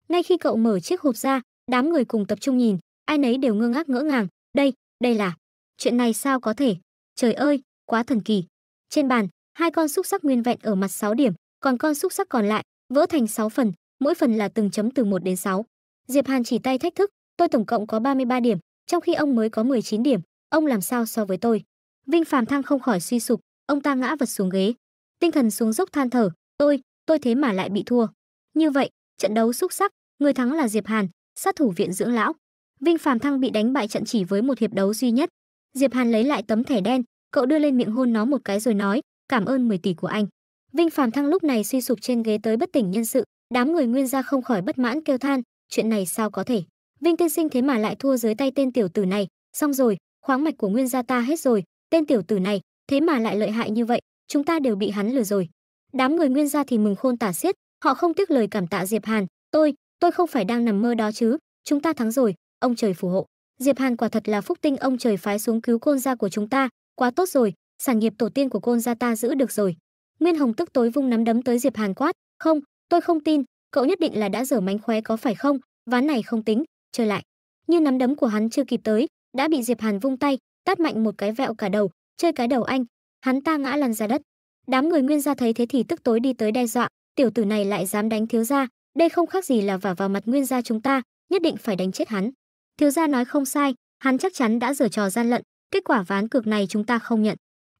Ngay khi cậu mở chiếc hộp ra, đám người cùng tập trung nhìn, ai nấy đều ngơ ngác ngỡ ngàng, đây, đây là, chuyện này sao có thể? Trời ơi, quá thần kỳ. Trên bàn, hai con xúc sắc nguyên vẹn ở mặt 6 điểm, còn con xúc sắc còn lại vỡ thành 6 phần, mỗi phần là từng chấm từ 1 đến 6. Diệp Hàn chỉ tay thách thức, tôi tổng cộng có 33 điểm, trong khi ông mới có 19 điểm, ông làm sao so với tôi? Vinh Phàm Thăng không khỏi suy sụp, ông ta ngã vật xuống ghế. Tinh thần xuống dốc than thở, tôi, tôi thế mà lại bị thua. Như vậy, trận đấu xúc sắc, người thắng là Diệp Hàn, sát thủ viện dưỡng lão. Vinh Phạm Thăng bị đánh bại trận chỉ với một hiệp đấu duy nhất. Diệp Hàn lấy lại tấm thẻ đen, cậu đưa lên miệng hôn nó một cái rồi nói, "Cảm ơn 10 tỷ của anh." Vinh Phạm Thăng lúc này suy sụp trên ghế tới bất tỉnh nhân sự, đám người Nguyên gia không khỏi bất mãn kêu than, chuyện này sao có thể? Vinh tiên sinh thế mà lại thua dưới tay tên tiểu tử này, xong rồi, khoáng mạch của Nguyên gia ta hết rồi, tên tiểu tử này, thế mà lại lợi hại như vậy, chúng ta đều bị hắn lừa rồi. Đám người Nguyên gia thì mừng khôn tả xiết, họ không tiếc lời cảm tạ Diệp Hàn, "Tôi, tôi không phải đang nằm mơ đó chứ, chúng ta thắng rồi, ông trời phù hộ. Diệp Hàn quả thật là phúc tinh ông trời phái xuống cứu côn gia của chúng ta, quá tốt rồi, sản nghiệp tổ tiên của côn gia ta giữ được rồi. Nguyên Hồng tức tối vung nắm đấm tới Diệp Hàn quát, "Không, tôi không tin, cậu nhất định là đã dở mánh khóe có phải không? Ván này không tính, chơi lại." như nắm đấm của hắn chưa kịp tới, đã bị Diệp Hàn vung tay, tát mạnh một cái vẹo cả đầu, chơi cái đầu anh, hắn ta ngã lăn ra đất. Đám người Nguyên gia thấy thế thì tức tối đi tới đe dọa, tiểu tử này lại dám đánh thiếu gia, đây không khác gì là vả vào mặt Nguyên gia chúng ta, nhất định phải đánh chết hắn. Thiếu gia nói không sai, hắn chắc chắn đã giở trò gian lận, kết quả ván cược này chúng ta không nhận.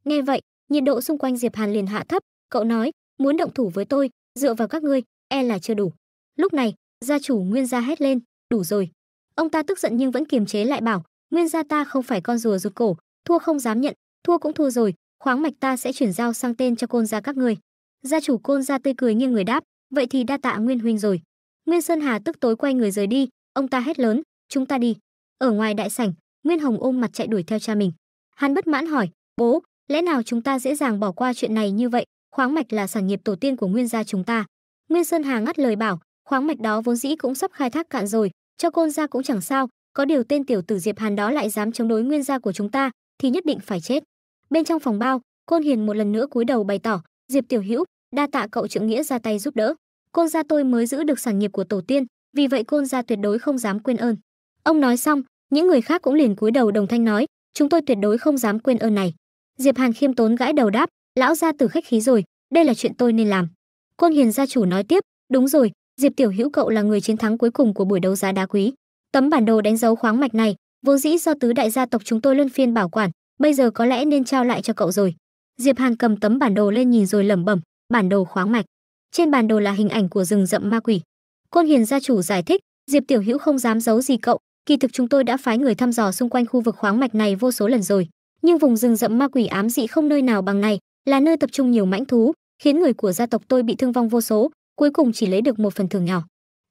Nghe vậy, nhiệt độ xung quanh Diệp Hàn liền hạ thấp, cậu nói, muốn động thủ với tôi, dựa vào các ngươi, e là chưa đủ. Lúc này, gia chủ Nguyên gia hét lên, đủ rồi. Ông ta tức giận nhưng vẫn kiềm chế lại bảo, Nguyên gia ta không phải con rùa rụt cổ, thua không dám nhận, thua cũng thua rồi, khoáng mạch ta sẽ chuyển giao sang tên cho côn gia các ngươi. Gia chủ côn gia tươi cười nghiêng người đáp, vậy thì đa tạ Nguyên huynh rồi. Nguyên Sơn Hà tức tối quay người rời đi, ông ta hét lớn, chúng ta đi. Ở ngoài đại sảnh, Nguyên Hồng ôm mặt chạy đuổi theo cha mình. Hắn bất mãn hỏi, bố, lẽ nào chúng ta dễ dàng bỏ qua chuyện này như vậy, khoáng mạch là sản nghiệp tổ tiên của Nguyên gia chúng ta. Nguyên Sơn Hà ngắt lời bảo, khoáng mạch đó vốn dĩ cũng sắp khai thác cạn rồi, cho côn gia cũng chẳng sao, có điều tên tiểu tử Diệp Hàn đó lại dám chống đối Nguyên gia của chúng ta, thì nhất định phải chết. Bên trong phòng bao, Côn Hiền một lần nữa cúi đầu bày tỏ, Diệp Tiểu Hữu, đa tạ cậu trưởng nghĩa ra tay giúp đỡ. Côn gia tôi mới giữ được sản nghiệp của tổ tiên, vì vậy Côn gia tuyệt đối không dám quên ơn. Ông nói xong, những người khác cũng liền cúi đầu đồng thanh nói, chúng tôi tuyệt đối không dám quên ơn này. Diệp Hàn khiêm tốn gãi đầu đáp, lão gia tử khách khí rồi, đây là chuyện tôi nên làm. Côn Hiền gia chủ nói tiếp, đúng rồi, Diệp tiểu hữu cậu là người chiến thắng cuối cùng của buổi đấu giá đá quý. Tấm bản đồ đánh dấu khoáng mạch này, vốn dĩ do tứ đại gia tộc chúng tôi luân phiên bảo quản, bây giờ có lẽ nên trao lại cho cậu rồi. Diệp Hàn cầm tấm bản đồ lên nhìn rồi lẩm bẩm, bản đồ khoáng mạch. Trên bản đồ là hình ảnh của rừng rậm ma quỷ. Côn Hiền gia chủ giải thích, Diệp Tiểu Hữu không dám giấu gì cậu, kỳ thực chúng tôi đã phái người thăm dò xung quanh khu vực khoáng mạch này vô số lần rồi nhưng vùng rừng rậm ma quỷ ám dị không nơi nào bằng này là nơi tập trung nhiều mãnh thú khiến người của gia tộc tôi bị thương vong vô số cuối cùng chỉ lấy được một phần thưởng nhỏ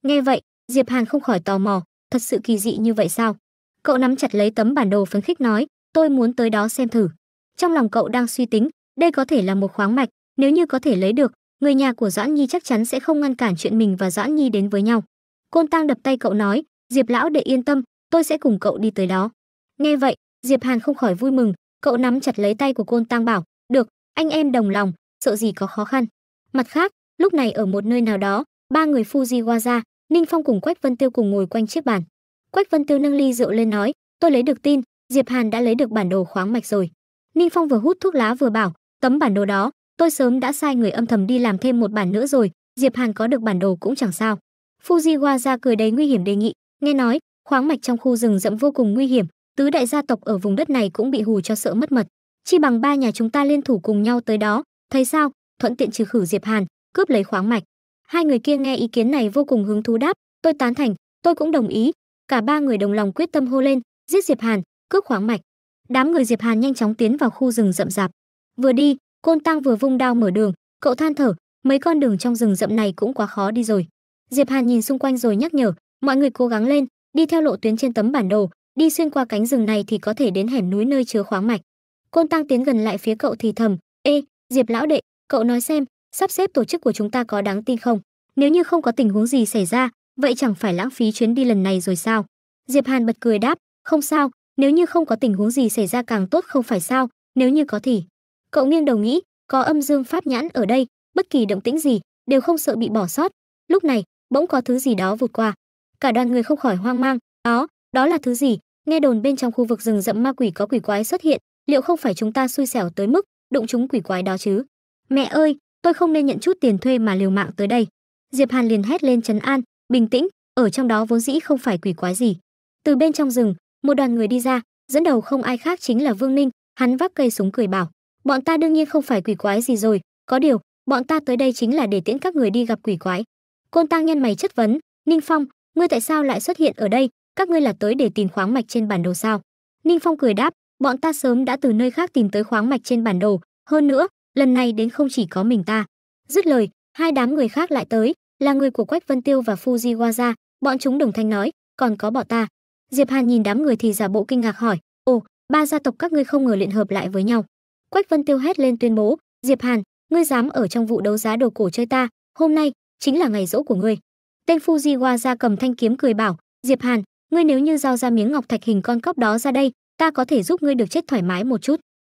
nghe vậy diệp hàn không khỏi tò mò thật sự kỳ dị như vậy sao cậu nắm chặt lấy tấm bản đồ phấn khích nói tôi muốn tới đó xem thử trong lòng cậu đang suy tính đây có thể là một khoáng mạch nếu như có thể lấy được người nhà của doãn nhi chắc chắn sẽ không ngăn cản chuyện mình và doãn nhi đến với nhau côn tang đập tay cậu nói Diệp lão đệ yên tâm, tôi sẽ cùng cậu đi tới đó. Nghe vậy, Diệp Hàn không khỏi vui mừng, cậu nắm chặt lấy tay của Côn Tăng bảo, "Được, anh em đồng lòng, sợ gì có khó khăn." Mặt khác, lúc này ở một nơi nào đó, ba người Fujiwara, Ninh Phong cùng Quách Vân Tiêu cùng ngồi quanh chiếc bàn. Quách Vân Tiêu nâng ly rượu lên nói, "Tôi lấy được tin, Diệp Hàn đã lấy được bản đồ khoáng mạch rồi." Ninh Phong vừa hút thuốc lá vừa bảo, "Tấm bản đồ đó, tôi sớm đã sai người âm thầm đi làm thêm một bản nữa rồi, Diệp Hàn có được bản đồ cũng chẳng sao." Fujiwara cười đầy nguy hiểm đề nghị, Nghe nói, khoáng mạch trong khu rừng rậm vô cùng nguy hiểm, tứ đại gia tộc ở vùng đất này cũng bị hù cho sợ mất mật. Chi bằng ba nhà chúng ta liên thủ cùng nhau tới đó, thấy sao? Thuận tiện trừ khử Diệp Hàn, cướp lấy khoáng mạch. Hai người kia nghe ý kiến này vô cùng hứng thú đáp, tôi tán thành, tôi cũng đồng ý. Cả ba người đồng lòng quyết tâm hô lên, giết Diệp Hàn, cướp khoáng mạch. Đám người Diệp Hàn nhanh chóng tiến vào khu rừng rậm rạp. Vừa đi, Côn Tăng vừa vung đao mở đường, cậu than thở, mấy con đường trong rừng rậm này cũng quá khó đi rồi. Diệp Hàn nhìn xung quanh rồi nhắc nhở, Mọi người cố gắng lên, đi theo lộ tuyến trên tấm bản đồ, đi xuyên qua cánh rừng này thì có thể đến hẻm núi nơi chứa khoáng mạch. Côn Tăng tiến gần lại phía cậu thì thầm, "Ê, Diệp lão đệ, cậu nói xem, sắp xếp tổ chức của chúng ta có đáng tin không? Nếu như không có tình huống gì xảy ra, vậy chẳng phải lãng phí chuyến đi lần này rồi sao?" Diệp Hàn bật cười đáp, "Không sao, nếu như không có tình huống gì xảy ra càng tốt không phải sao, nếu như có thì." Cậu nghiêng đầu nghĩ, có âm dương pháp nhãn ở đây, bất kỳ động tĩnh gì đều không sợ bị bỏ sót. Lúc này, bỗng có thứ gì đó vụt qua, cả đoàn người không khỏi hoang mang đó đó là thứ gì nghe đồn bên trong khu vực rừng rậm ma quỷ có quỷ quái xuất hiện liệu không phải chúng ta xui xẻo tới mức đụng chúng quỷ quái đó chứ mẹ ơi tôi không nên nhận chút tiền thuê mà liều mạng tới đây diệp hàn liền hét lên trấn an bình tĩnh ở trong đó vốn dĩ không phải quỷ quái gì từ bên trong rừng một đoàn người đi ra dẫn đầu không ai khác chính là vương ninh hắn vác cây súng cười bảo bọn ta đương nhiên không phải quỷ quái gì rồi có điều bọn ta tới đây chính là để tiễn các người đi gặp quỷ quái côn Tăng nhân mày chất vấn ninh phong ngươi tại sao lại xuất hiện ở đây các ngươi là tới để tìm khoáng mạch trên bản đồ sao ninh phong cười đáp bọn ta sớm đã từ nơi khác tìm tới khoáng mạch trên bản đồ hơn nữa lần này đến không chỉ có mình ta dứt lời hai đám người khác lại tới là người của quách vân tiêu và fujiwaza bọn chúng đồng thanh nói còn có bọn ta diệp hàn nhìn đám người thì giả bộ kinh ngạc hỏi ồ ba gia tộc các ngươi không ngờ luyện hợp lại với nhau quách vân tiêu hét lên tuyên bố diệp hàn ngươi dám ở trong vụ đấu giá đồ cổ chơi ta hôm nay chính là ngày rỗ của ngươi Tên ra cầm thanh kiếm cười bảo, Diệp Hàn, ngươi nếu như giao ra miếng ngọc thạch hình con cóc đó ra đây, ta có thể giúp ngươi được chết thoải mái một chút.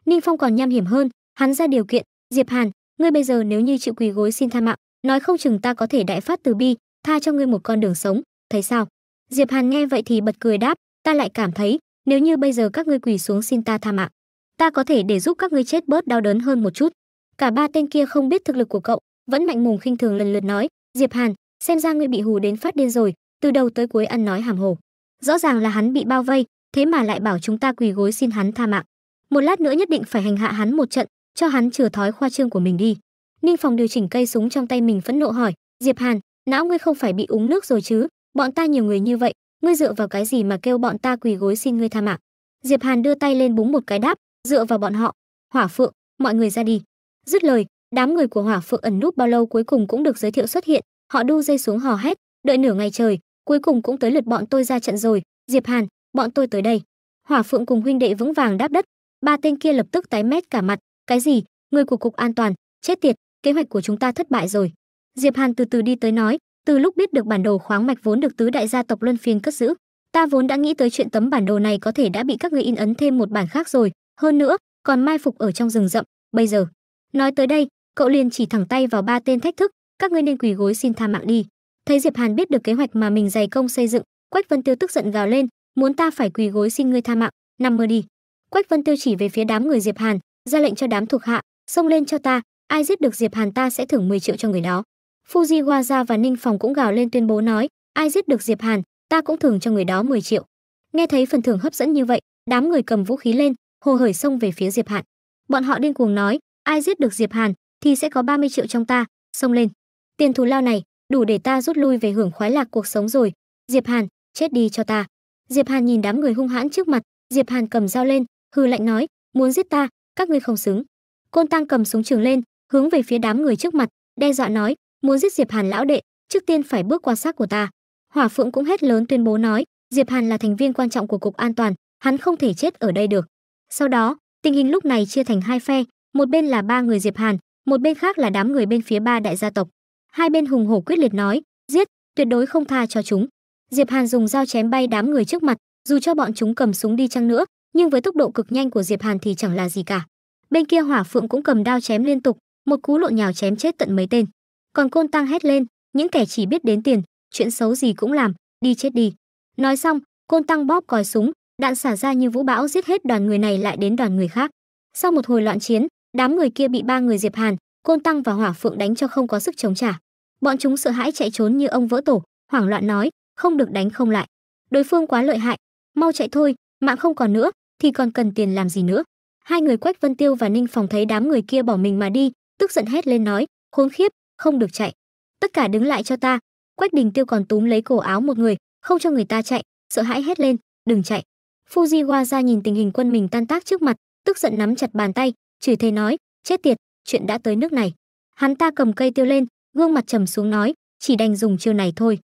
Ninh Phong còn nham hiểm hơn, hắn ra điều kiện, Diệp Hàn, ngươi bây giờ nếu như chịu quỳ gối xin tha mạng, nói không chừng ta có thể đại phát từ bi, tha cho ngươi một con đường sống, thấy sao? Diệp Hàn nghe vậy thì bật cười đáp, ta lại cảm thấy, nếu như bây giờ các ngươi quỳ xuống xin ta tha mạng, ta có thể để giúp các ngươi chết bớt đau đớn hơn một chút. Cả ba tên kia không biết thực lực của cậu, vẫn mạnh mồm khinh thường lần lượt nói, Diệp Hàn, xem ra ngươi bị hù đến phát điên rồi từ đầu tới cuối ăn nói hàm hồ rõ ràng là hắn bị bao vây thế mà lại bảo chúng ta quỳ gối xin hắn tha mạng một lát nữa nhất định phải hành hạ hắn một trận cho hắn chừa thói khoa trương của mình đi ninh phòng điều chỉnh cây súng trong tay mình phẫn nộ hỏi diệp hàn não ngươi không phải bị uống nước rồi chứ bọn ta nhiều người như vậy ngươi dựa vào cái gì mà kêu bọn ta quỳ gối xin ngươi tha mạng diệp hàn đưa tay lên búng một cái đáp dựa vào bọn họ hỏa phượng mọi người ra đi dứt lời đám người của hỏa phượng ẩn núp bao lâu cuối cùng cũng được giới thiệu xuất hiện họ đu dây xuống hò hét đợi nửa ngày trời cuối cùng cũng tới lượt bọn tôi ra trận rồi diệp hàn bọn tôi tới đây hỏa phượng cùng huynh đệ vững vàng đáp đất ba tên kia lập tức tái mét cả mặt cái gì người của cục an toàn chết tiệt kế hoạch của chúng ta thất bại rồi diệp hàn từ từ đi tới nói từ lúc biết được bản đồ khoáng mạch vốn được tứ đại gia tộc luân phiên cất giữ ta vốn đã nghĩ tới chuyện tấm bản đồ này có thể đã bị các người in ấn thêm một bản khác rồi hơn nữa còn mai phục ở trong rừng rậm bây giờ nói tới đây cậu liền chỉ thẳng tay vào ba tên thách thức các ngươi nên quỳ gối xin tha mạng đi thấy diệp hàn biết được kế hoạch mà mình dày công xây dựng quách vân tiêu tức giận gào lên muốn ta phải quỳ gối xin ngươi tha mạng nằm mơ đi quách vân tiêu chỉ về phía đám người diệp hàn ra lệnh cho đám thuộc hạ xông lên cho ta ai giết được diệp hàn ta sẽ thưởng 10 triệu cho người đó fuji waza và ninh phòng cũng gào lên tuyên bố nói ai giết được diệp hàn ta cũng thưởng cho người đó 10 triệu nghe thấy phần thưởng hấp dẫn như vậy đám người cầm vũ khí lên hồ hởi xông về phía diệp hàn bọn họ điên cuồng nói ai giết được diệp hàn thì sẽ có 30 triệu trong ta xông lên Tiền thù lao này đủ để ta rút lui về hưởng khoái lạc cuộc sống rồi. Diệp Hàn, chết đi cho ta. Diệp Hàn nhìn đám người hung hãn trước mặt, Diệp Hàn cầm dao lên, hừ lạnh nói, muốn giết ta, các ngươi không xứng. Côn Tăng cầm súng trường lên, hướng về phía đám người trước mặt, đe dọa nói, muốn giết Diệp Hàn lão đệ, trước tiên phải bước qua xác của ta. Hỏa Phượng cũng hét lớn tuyên bố nói, Diệp Hàn là thành viên quan trọng của cục an toàn, hắn không thể chết ở đây được. Sau đó, tình hình lúc này chia thành hai phe, một bên là ba người Diệp Hàn, một bên khác là đám người bên phía ba đại gia tộc. Hai bên hùng hổ quyết liệt nói, giết, tuyệt đối không tha cho chúng. Diệp Hàn dùng dao chém bay đám người trước mặt, dù cho bọn chúng cầm súng đi chăng nữa, nhưng với tốc độ cực nhanh của Diệp Hàn thì chẳng là gì cả. Bên kia Hỏa Phượng cũng cầm đao chém liên tục, một cú lộn nhào chém chết tận mấy tên. Còn Côn Tăng hét lên, những kẻ chỉ biết đến tiền, chuyện xấu gì cũng làm, đi chết đi. Nói xong, Côn Tăng bóp còi súng, đạn xả ra như vũ bão giết hết đoàn người này lại đến đoàn người khác. Sau một hồi loạn chiến, đám người kia bị ba người Diệp Hàn, Côn Tăng và Hỏa Phượng đánh cho không có sức chống trả bọn chúng sợ hãi chạy trốn như ông vỡ tổ hoảng loạn nói không được đánh không lại đối phương quá lợi hại mau chạy thôi mạng không còn nữa thì còn cần tiền làm gì nữa hai người quách vân tiêu và ninh phòng thấy đám người kia bỏ mình mà đi tức giận hét lên nói khốn khiếp không được chạy tất cả đứng lại cho ta quách đình tiêu còn túm lấy cổ áo một người không cho người ta chạy sợ hãi hét lên đừng chạy fujiwa ra nhìn tình hình quân mình tan tác trước mặt tức giận nắm chặt bàn tay chửi thề nói chết tiệt chuyện đã tới nước này hắn ta cầm cây tiêu lên gương mặt trầm xuống nói, chỉ đành dùng chiêu này thôi.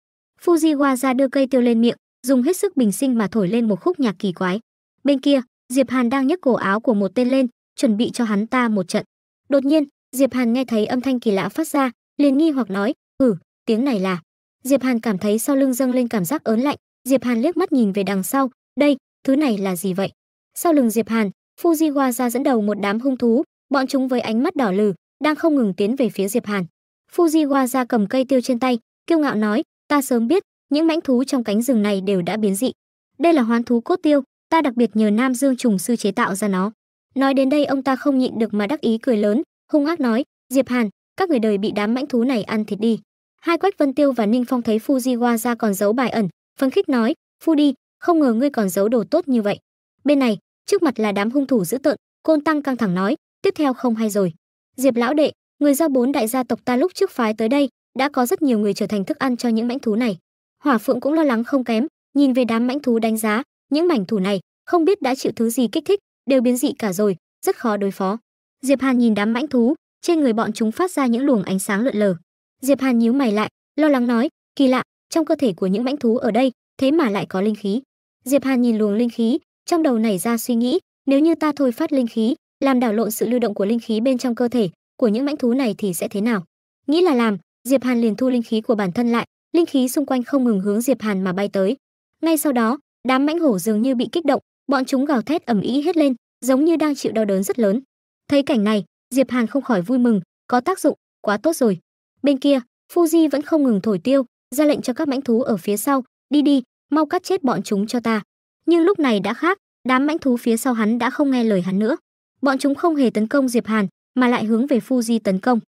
Fujiwara đưa cây tiêu lên miệng, dùng hết sức bình sinh mà thổi lên một khúc nhạc kỳ quái. Bên kia, Diệp Hàn đang nhấc cổ áo của một tên lên, chuẩn bị cho hắn ta một trận. Đột nhiên, Diệp Hàn nghe thấy âm thanh kỳ lạ phát ra, liền nghi hoặc nói, "Ừ, tiếng này là." Diệp Hàn cảm thấy sau lưng dâng lên cảm giác ớn lạnh, Diệp Hàn liếc mắt nhìn về đằng sau, "Đây, thứ này là gì vậy?" Sau lưng Diệp Hàn, Fujiwara dẫn đầu một đám hung thú, bọn chúng với ánh mắt đỏ lừ, đang không ngừng tiến về phía Diệp Hàn fujiwara cầm cây tiêu trên tay kiêu ngạo nói ta sớm biết những mãnh thú trong cánh rừng này đều đã biến dị đây là hoán thú cốt tiêu ta đặc biệt nhờ nam dương trùng sư chế tạo ra nó nói đến đây ông ta không nhịn được mà đắc ý cười lớn hung ác nói diệp hàn các người đời bị đám mãnh thú này ăn thịt đi hai quách vân tiêu và ninh phong thấy fujiwara còn giấu bài ẩn phấn khích nói phu đi không ngờ ngươi còn giấu đồ tốt như vậy bên này trước mặt là đám hung thủ dữ tợn côn tăng căng thẳng nói tiếp theo không hay rồi diệp lão đệ người giao bốn đại gia tộc ta lúc trước phái tới đây đã có rất nhiều người trở thành thức ăn cho những mãnh thú này hỏa phượng cũng lo lắng không kém nhìn về đám mãnh thú đánh giá những mảnh thủ này không biết đã chịu thứ gì kích thích đều biến dị cả rồi rất khó đối phó diệp hàn nhìn đám mãnh thú trên người bọn chúng phát ra những luồng ánh sáng lượn lờ diệp hàn nhíu mày lại lo lắng nói kỳ lạ trong cơ thể của những mãnh thú ở đây thế mà lại có linh khí diệp hàn nhìn luồng linh khí trong đầu nảy ra suy nghĩ nếu như ta thôi phát linh khí làm đảo lộn sự lưu động của linh khí bên trong cơ thể của những mãnh thú này thì sẽ thế nào nghĩ là làm diệp hàn liền thu linh khí của bản thân lại linh khí xung quanh không ngừng hướng diệp hàn mà bay tới ngay sau đó đám mãnh hổ dường như bị kích động bọn chúng gào thét ầm ĩ hết lên giống như đang chịu đau đớn rất lớn thấy cảnh này diệp hàn không khỏi vui mừng có tác dụng quá tốt rồi bên kia fuji vẫn không ngừng thổi tiêu ra lệnh cho các mãnh thú ở phía sau đi đi mau cắt chết bọn chúng cho ta nhưng lúc này đã khác đám mãnh thú phía sau hắn đã không nghe lời hắn nữa bọn chúng không hề tấn công diệp hàn mà lại hướng về Fuji tấn công.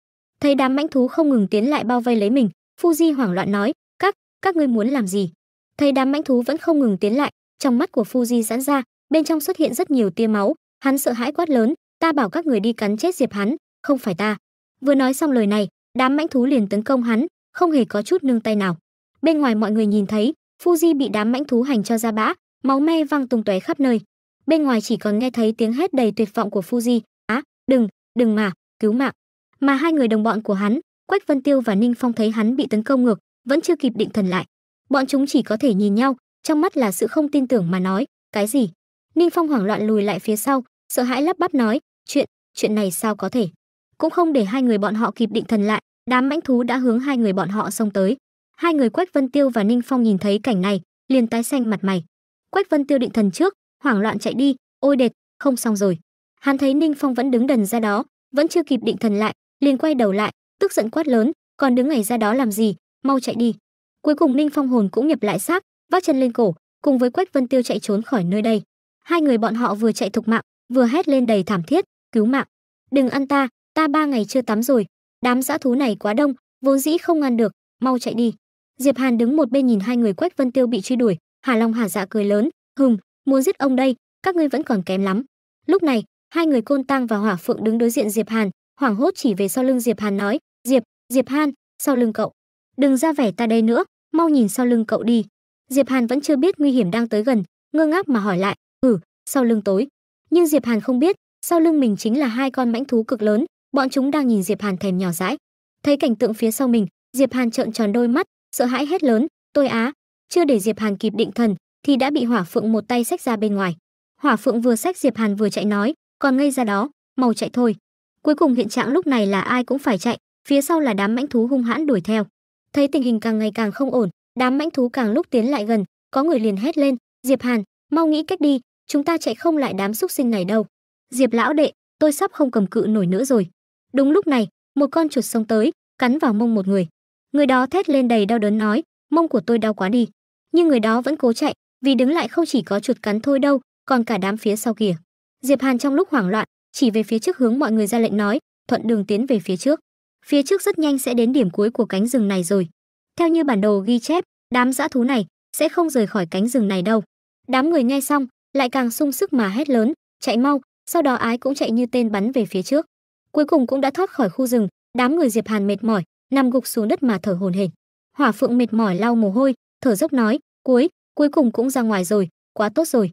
Thấy đám mãnh thú không ngừng tiến lại bao vây lấy mình, Fuji hoảng loạn nói: "Các, các ngươi muốn làm gì?" Thấy đám mãnh thú vẫn không ngừng tiến lại, trong mắt của Fuji giãn ra, bên trong xuất hiện rất nhiều tia máu, hắn sợ hãi quát lớn: "Ta bảo các người đi cắn chết Diệp hắn, không phải ta." Vừa nói xong lời này, đám mãnh thú liền tấn công hắn, không hề có chút nương tay nào. Bên ngoài mọi người nhìn thấy, Fuji bị đám mãnh thú hành cho ra bã, máu me văng tung tóe khắp nơi. Bên ngoài chỉ còn nghe thấy tiếng hét đầy tuyệt vọng của Fuji, "Á, đừng, đừng mà, cứu mạng. Mà hai người đồng bọn của hắn, Quách Vân Tiêu và Ninh Phong thấy hắn bị tấn công ngược, vẫn chưa kịp định thần lại. Bọn chúng chỉ có thể nhìn nhau, trong mắt là sự không tin tưởng mà nói, cái gì? Ninh Phong hoảng loạn lùi lại phía sau, sợ hãi lắp bắp nói, chuyện, chuyện này sao có thể? Cũng không để hai người bọn họ kịp định thần lại, đám mãnh thú đã hướng hai người bọn họ xông tới. Hai người Quách Vân Tiêu và Ninh Phong nhìn thấy cảnh này, liền tái xanh mặt mày. Quách Vân Tiêu định thần trước, hoảng loạn chạy đi, ôi đệt, không xong rồi. Hắn thấy Ninh Phong vẫn đứng đần ra đó, vẫn chưa kịp định thần lại, liền quay đầu lại, tức giận quát lớn, còn đứng ngày ra đó làm gì, mau chạy đi. Cuối cùng Ninh Phong hồn cũng nhập lại xác, vác chân lên cổ, cùng với Quách Vân Tiêu chạy trốn khỏi nơi đây. Hai người bọn họ vừa chạy thục mạng, vừa hét lên đầy thảm thiết, cứu mạng. Đừng ăn ta, ta ba ngày chưa tắm rồi, đám dã thú này quá đông, vốn dĩ không ngăn được, mau chạy đi. Diệp Hàn đứng một bên nhìn hai người Quách Vân Tiêu bị truy đuổi, Hà Long Hà Dạ cười lớn, hùng, muốn giết ông đây, các ngươi vẫn còn kém lắm. Lúc này, Hai người Côn Tăng và Hỏa Phượng đứng đối diện Diệp Hàn, hoảng hốt chỉ về sau lưng Diệp Hàn nói, "Diệp, Diệp Hàn, sau lưng cậu. Đừng ra vẻ ta đây nữa, mau nhìn sau lưng cậu đi." Diệp Hàn vẫn chưa biết nguy hiểm đang tới gần, ngơ ngác mà hỏi lại, "Ừ, sau lưng tối?" Nhưng Diệp Hàn không biết, sau lưng mình chính là hai con mãnh thú cực lớn, bọn chúng đang nhìn Diệp Hàn thèm nhỏ dãi. Thấy cảnh tượng phía sau mình, Diệp Hàn trợn tròn đôi mắt, sợ hãi hết lớn, "Tôi á!" Chưa để Diệp Hàn kịp định thần, thì đã bị Hỏa Phượng một tay xách ra bên ngoài. Hỏa Phượng vừa xách Diệp Hàn vừa chạy nói, còn ngây ra đó mau chạy thôi cuối cùng hiện trạng lúc này là ai cũng phải chạy phía sau là đám mãnh thú hung hãn đuổi theo thấy tình hình càng ngày càng không ổn đám mãnh thú càng lúc tiến lại gần có người liền hét lên diệp hàn mau nghĩ cách đi chúng ta chạy không lại đám xúc sinh này đâu diệp lão đệ tôi sắp không cầm cự nổi nữa rồi đúng lúc này một con chuột xông tới cắn vào mông một người người đó thét lên đầy đau đớn nói mông của tôi đau quá đi nhưng người đó vẫn cố chạy vì đứng lại không chỉ có chuột cắn thôi đâu còn cả đám phía sau kìa Diệp Hàn trong lúc hoảng loạn, chỉ về phía trước hướng mọi người ra lệnh nói, thuận đường tiến về phía trước. Phía trước rất nhanh sẽ đến điểm cuối của cánh rừng này rồi. Theo như bản đồ ghi chép, đám dã thú này sẽ không rời khỏi cánh rừng này đâu. Đám người nghe xong, lại càng sung sức mà hét lớn, chạy mau, sau đó ái cũng chạy như tên bắn về phía trước. Cuối cùng cũng đã thoát khỏi khu rừng, đám người Diệp Hàn mệt mỏi, nằm gục xuống đất mà thở hổn hển. Hỏa Phượng mệt mỏi lau mồ hôi, thở dốc nói, "Cuối, cuối cùng cũng ra ngoài rồi, quá tốt rồi."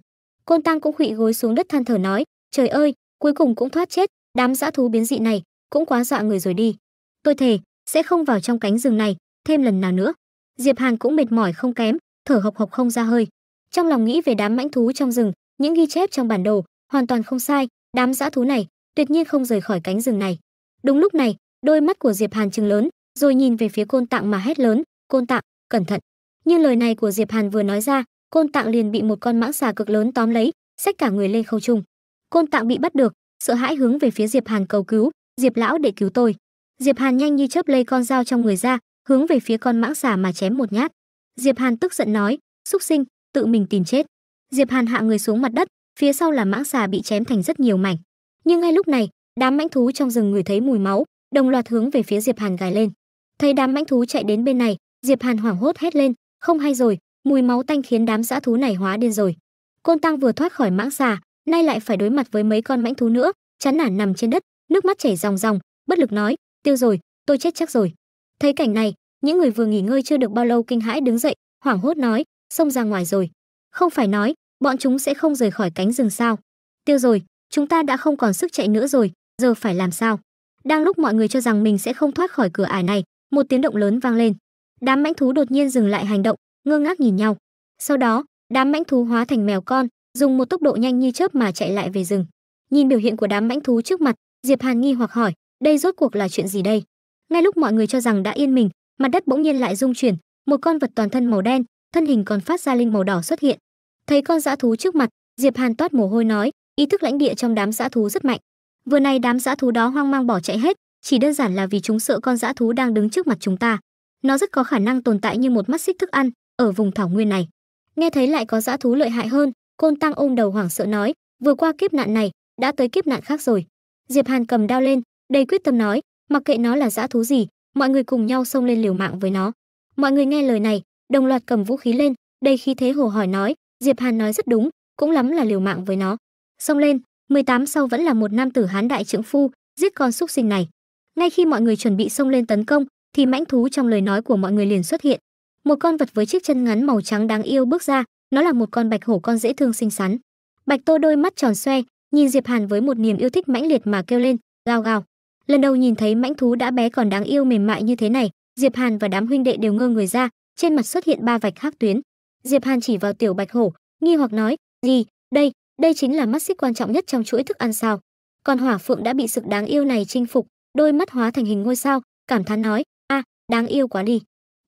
côn tăng cũng khuỵu gối xuống đất than thở nói trời ơi cuối cùng cũng thoát chết đám dã thú biến dị này cũng quá dọa người rồi đi tôi thề sẽ không vào trong cánh rừng này thêm lần nào nữa diệp hàn cũng mệt mỏi không kém thở hộc hộc không ra hơi trong lòng nghĩ về đám mãnh thú trong rừng những ghi chép trong bản đồ hoàn toàn không sai đám dã thú này tuyệt nhiên không rời khỏi cánh rừng này đúng lúc này đôi mắt của diệp hàn trừng lớn rồi nhìn về phía côn tạng mà hét lớn côn tạng cẩn thận như lời này của diệp hàn vừa nói ra côn tạng liền bị một con mãng xà cực lớn tóm lấy xách cả người lên không trung côn tạng bị bắt được sợ hãi hướng về phía diệp hàn cầu cứu diệp lão để cứu tôi diệp hàn nhanh như chớp lấy con dao trong người ra hướng về phía con mãng xà mà chém một nhát diệp hàn tức giận nói xúc sinh tự mình tìm chết diệp hàn hạ người xuống mặt đất phía sau là mãng xà bị chém thành rất nhiều mảnh nhưng ngay lúc này đám mãnh thú trong rừng người thấy mùi máu đồng loạt hướng về phía diệp hàn gài lên thấy đám mãnh thú chạy đến bên này diệp hàn hoảng hốt hét lên không hay rồi mùi máu tanh khiến đám dã thú này hóa điên rồi côn tăng vừa thoát khỏi mãng xà nay lại phải đối mặt với mấy con mãnh thú nữa chán nản nằm trên đất nước mắt chảy ròng ròng bất lực nói tiêu rồi tôi chết chắc rồi thấy cảnh này những người vừa nghỉ ngơi chưa được bao lâu kinh hãi đứng dậy hoảng hốt nói xông ra ngoài rồi không phải nói bọn chúng sẽ không rời khỏi cánh rừng sao tiêu rồi chúng ta đã không còn sức chạy nữa rồi giờ phải làm sao đang lúc mọi người cho rằng mình sẽ không thoát khỏi cửa ải này một tiếng động lớn vang lên đám mãnh thú đột nhiên dừng lại hành động ngơ ngác nhìn nhau. Sau đó, đám mãnh thú hóa thành mèo con, dùng một tốc độ nhanh như chớp mà chạy lại về rừng. Nhìn biểu hiện của đám mãnh thú trước mặt, Diệp Hàn nghi hoặc hỏi, đây rốt cuộc là chuyện gì đây? Ngay lúc mọi người cho rằng đã yên mình, mặt đất bỗng nhiên lại rung chuyển, một con vật toàn thân màu đen, thân hình còn phát ra linh màu đỏ xuất hiện. Thấy con dã thú trước mặt, Diệp Hàn toát mồ hôi nói, ý thức lãnh địa trong đám dã thú rất mạnh. Vừa nay đám dã thú đó hoang mang bỏ chạy hết, chỉ đơn giản là vì chúng sợ con dã thú đang đứng trước mặt chúng ta. Nó rất có khả năng tồn tại như một mắt xích thức ăn, ở vùng thảo nguyên này. Nghe thấy lại có dã thú lợi hại hơn, Côn Tăng ôm đầu hoảng sợ nói, vừa qua kiếp nạn này, đã tới kiếp nạn khác rồi. Diệp Hàn cầm đao lên, đầy quyết tâm nói, mặc kệ nó là dã thú gì, mọi người cùng nhau xông lên liều mạng với nó. Mọi người nghe lời này, đồng loạt cầm vũ khí lên, đầy khí thế hồ hỏi nói, Diệp Hàn nói rất đúng, cũng lắm là liều mạng với nó. Xông lên, 18 sau vẫn là một nam tử hán đại trưởng phu, giết con súc sinh này. Ngay khi mọi người chuẩn bị xông lên tấn công, thì mãnh thú trong lời nói của mọi người liền xuất hiện, một con vật với chiếc chân ngắn màu trắng đáng yêu bước ra nó là một con bạch hổ con dễ thương xinh xắn bạch tô đôi mắt tròn xoe nhìn diệp hàn với một niềm yêu thích mãnh liệt mà kêu lên gào gào lần đầu nhìn thấy mãnh thú đã bé còn đáng yêu mềm mại như thế này diệp hàn và đám huynh đệ đều ngơ người ra trên mặt xuất hiện ba vạch hắc tuyến diệp hàn chỉ vào tiểu bạch hổ nghi hoặc nói gì đây đây chính là mắt xích quan trọng nhất trong chuỗi thức ăn sao còn hỏa phượng đã bị sực đáng yêu này chinh phục đôi mắt hóa thành hình ngôi sao cảm thán nói a à, đáng yêu quá đi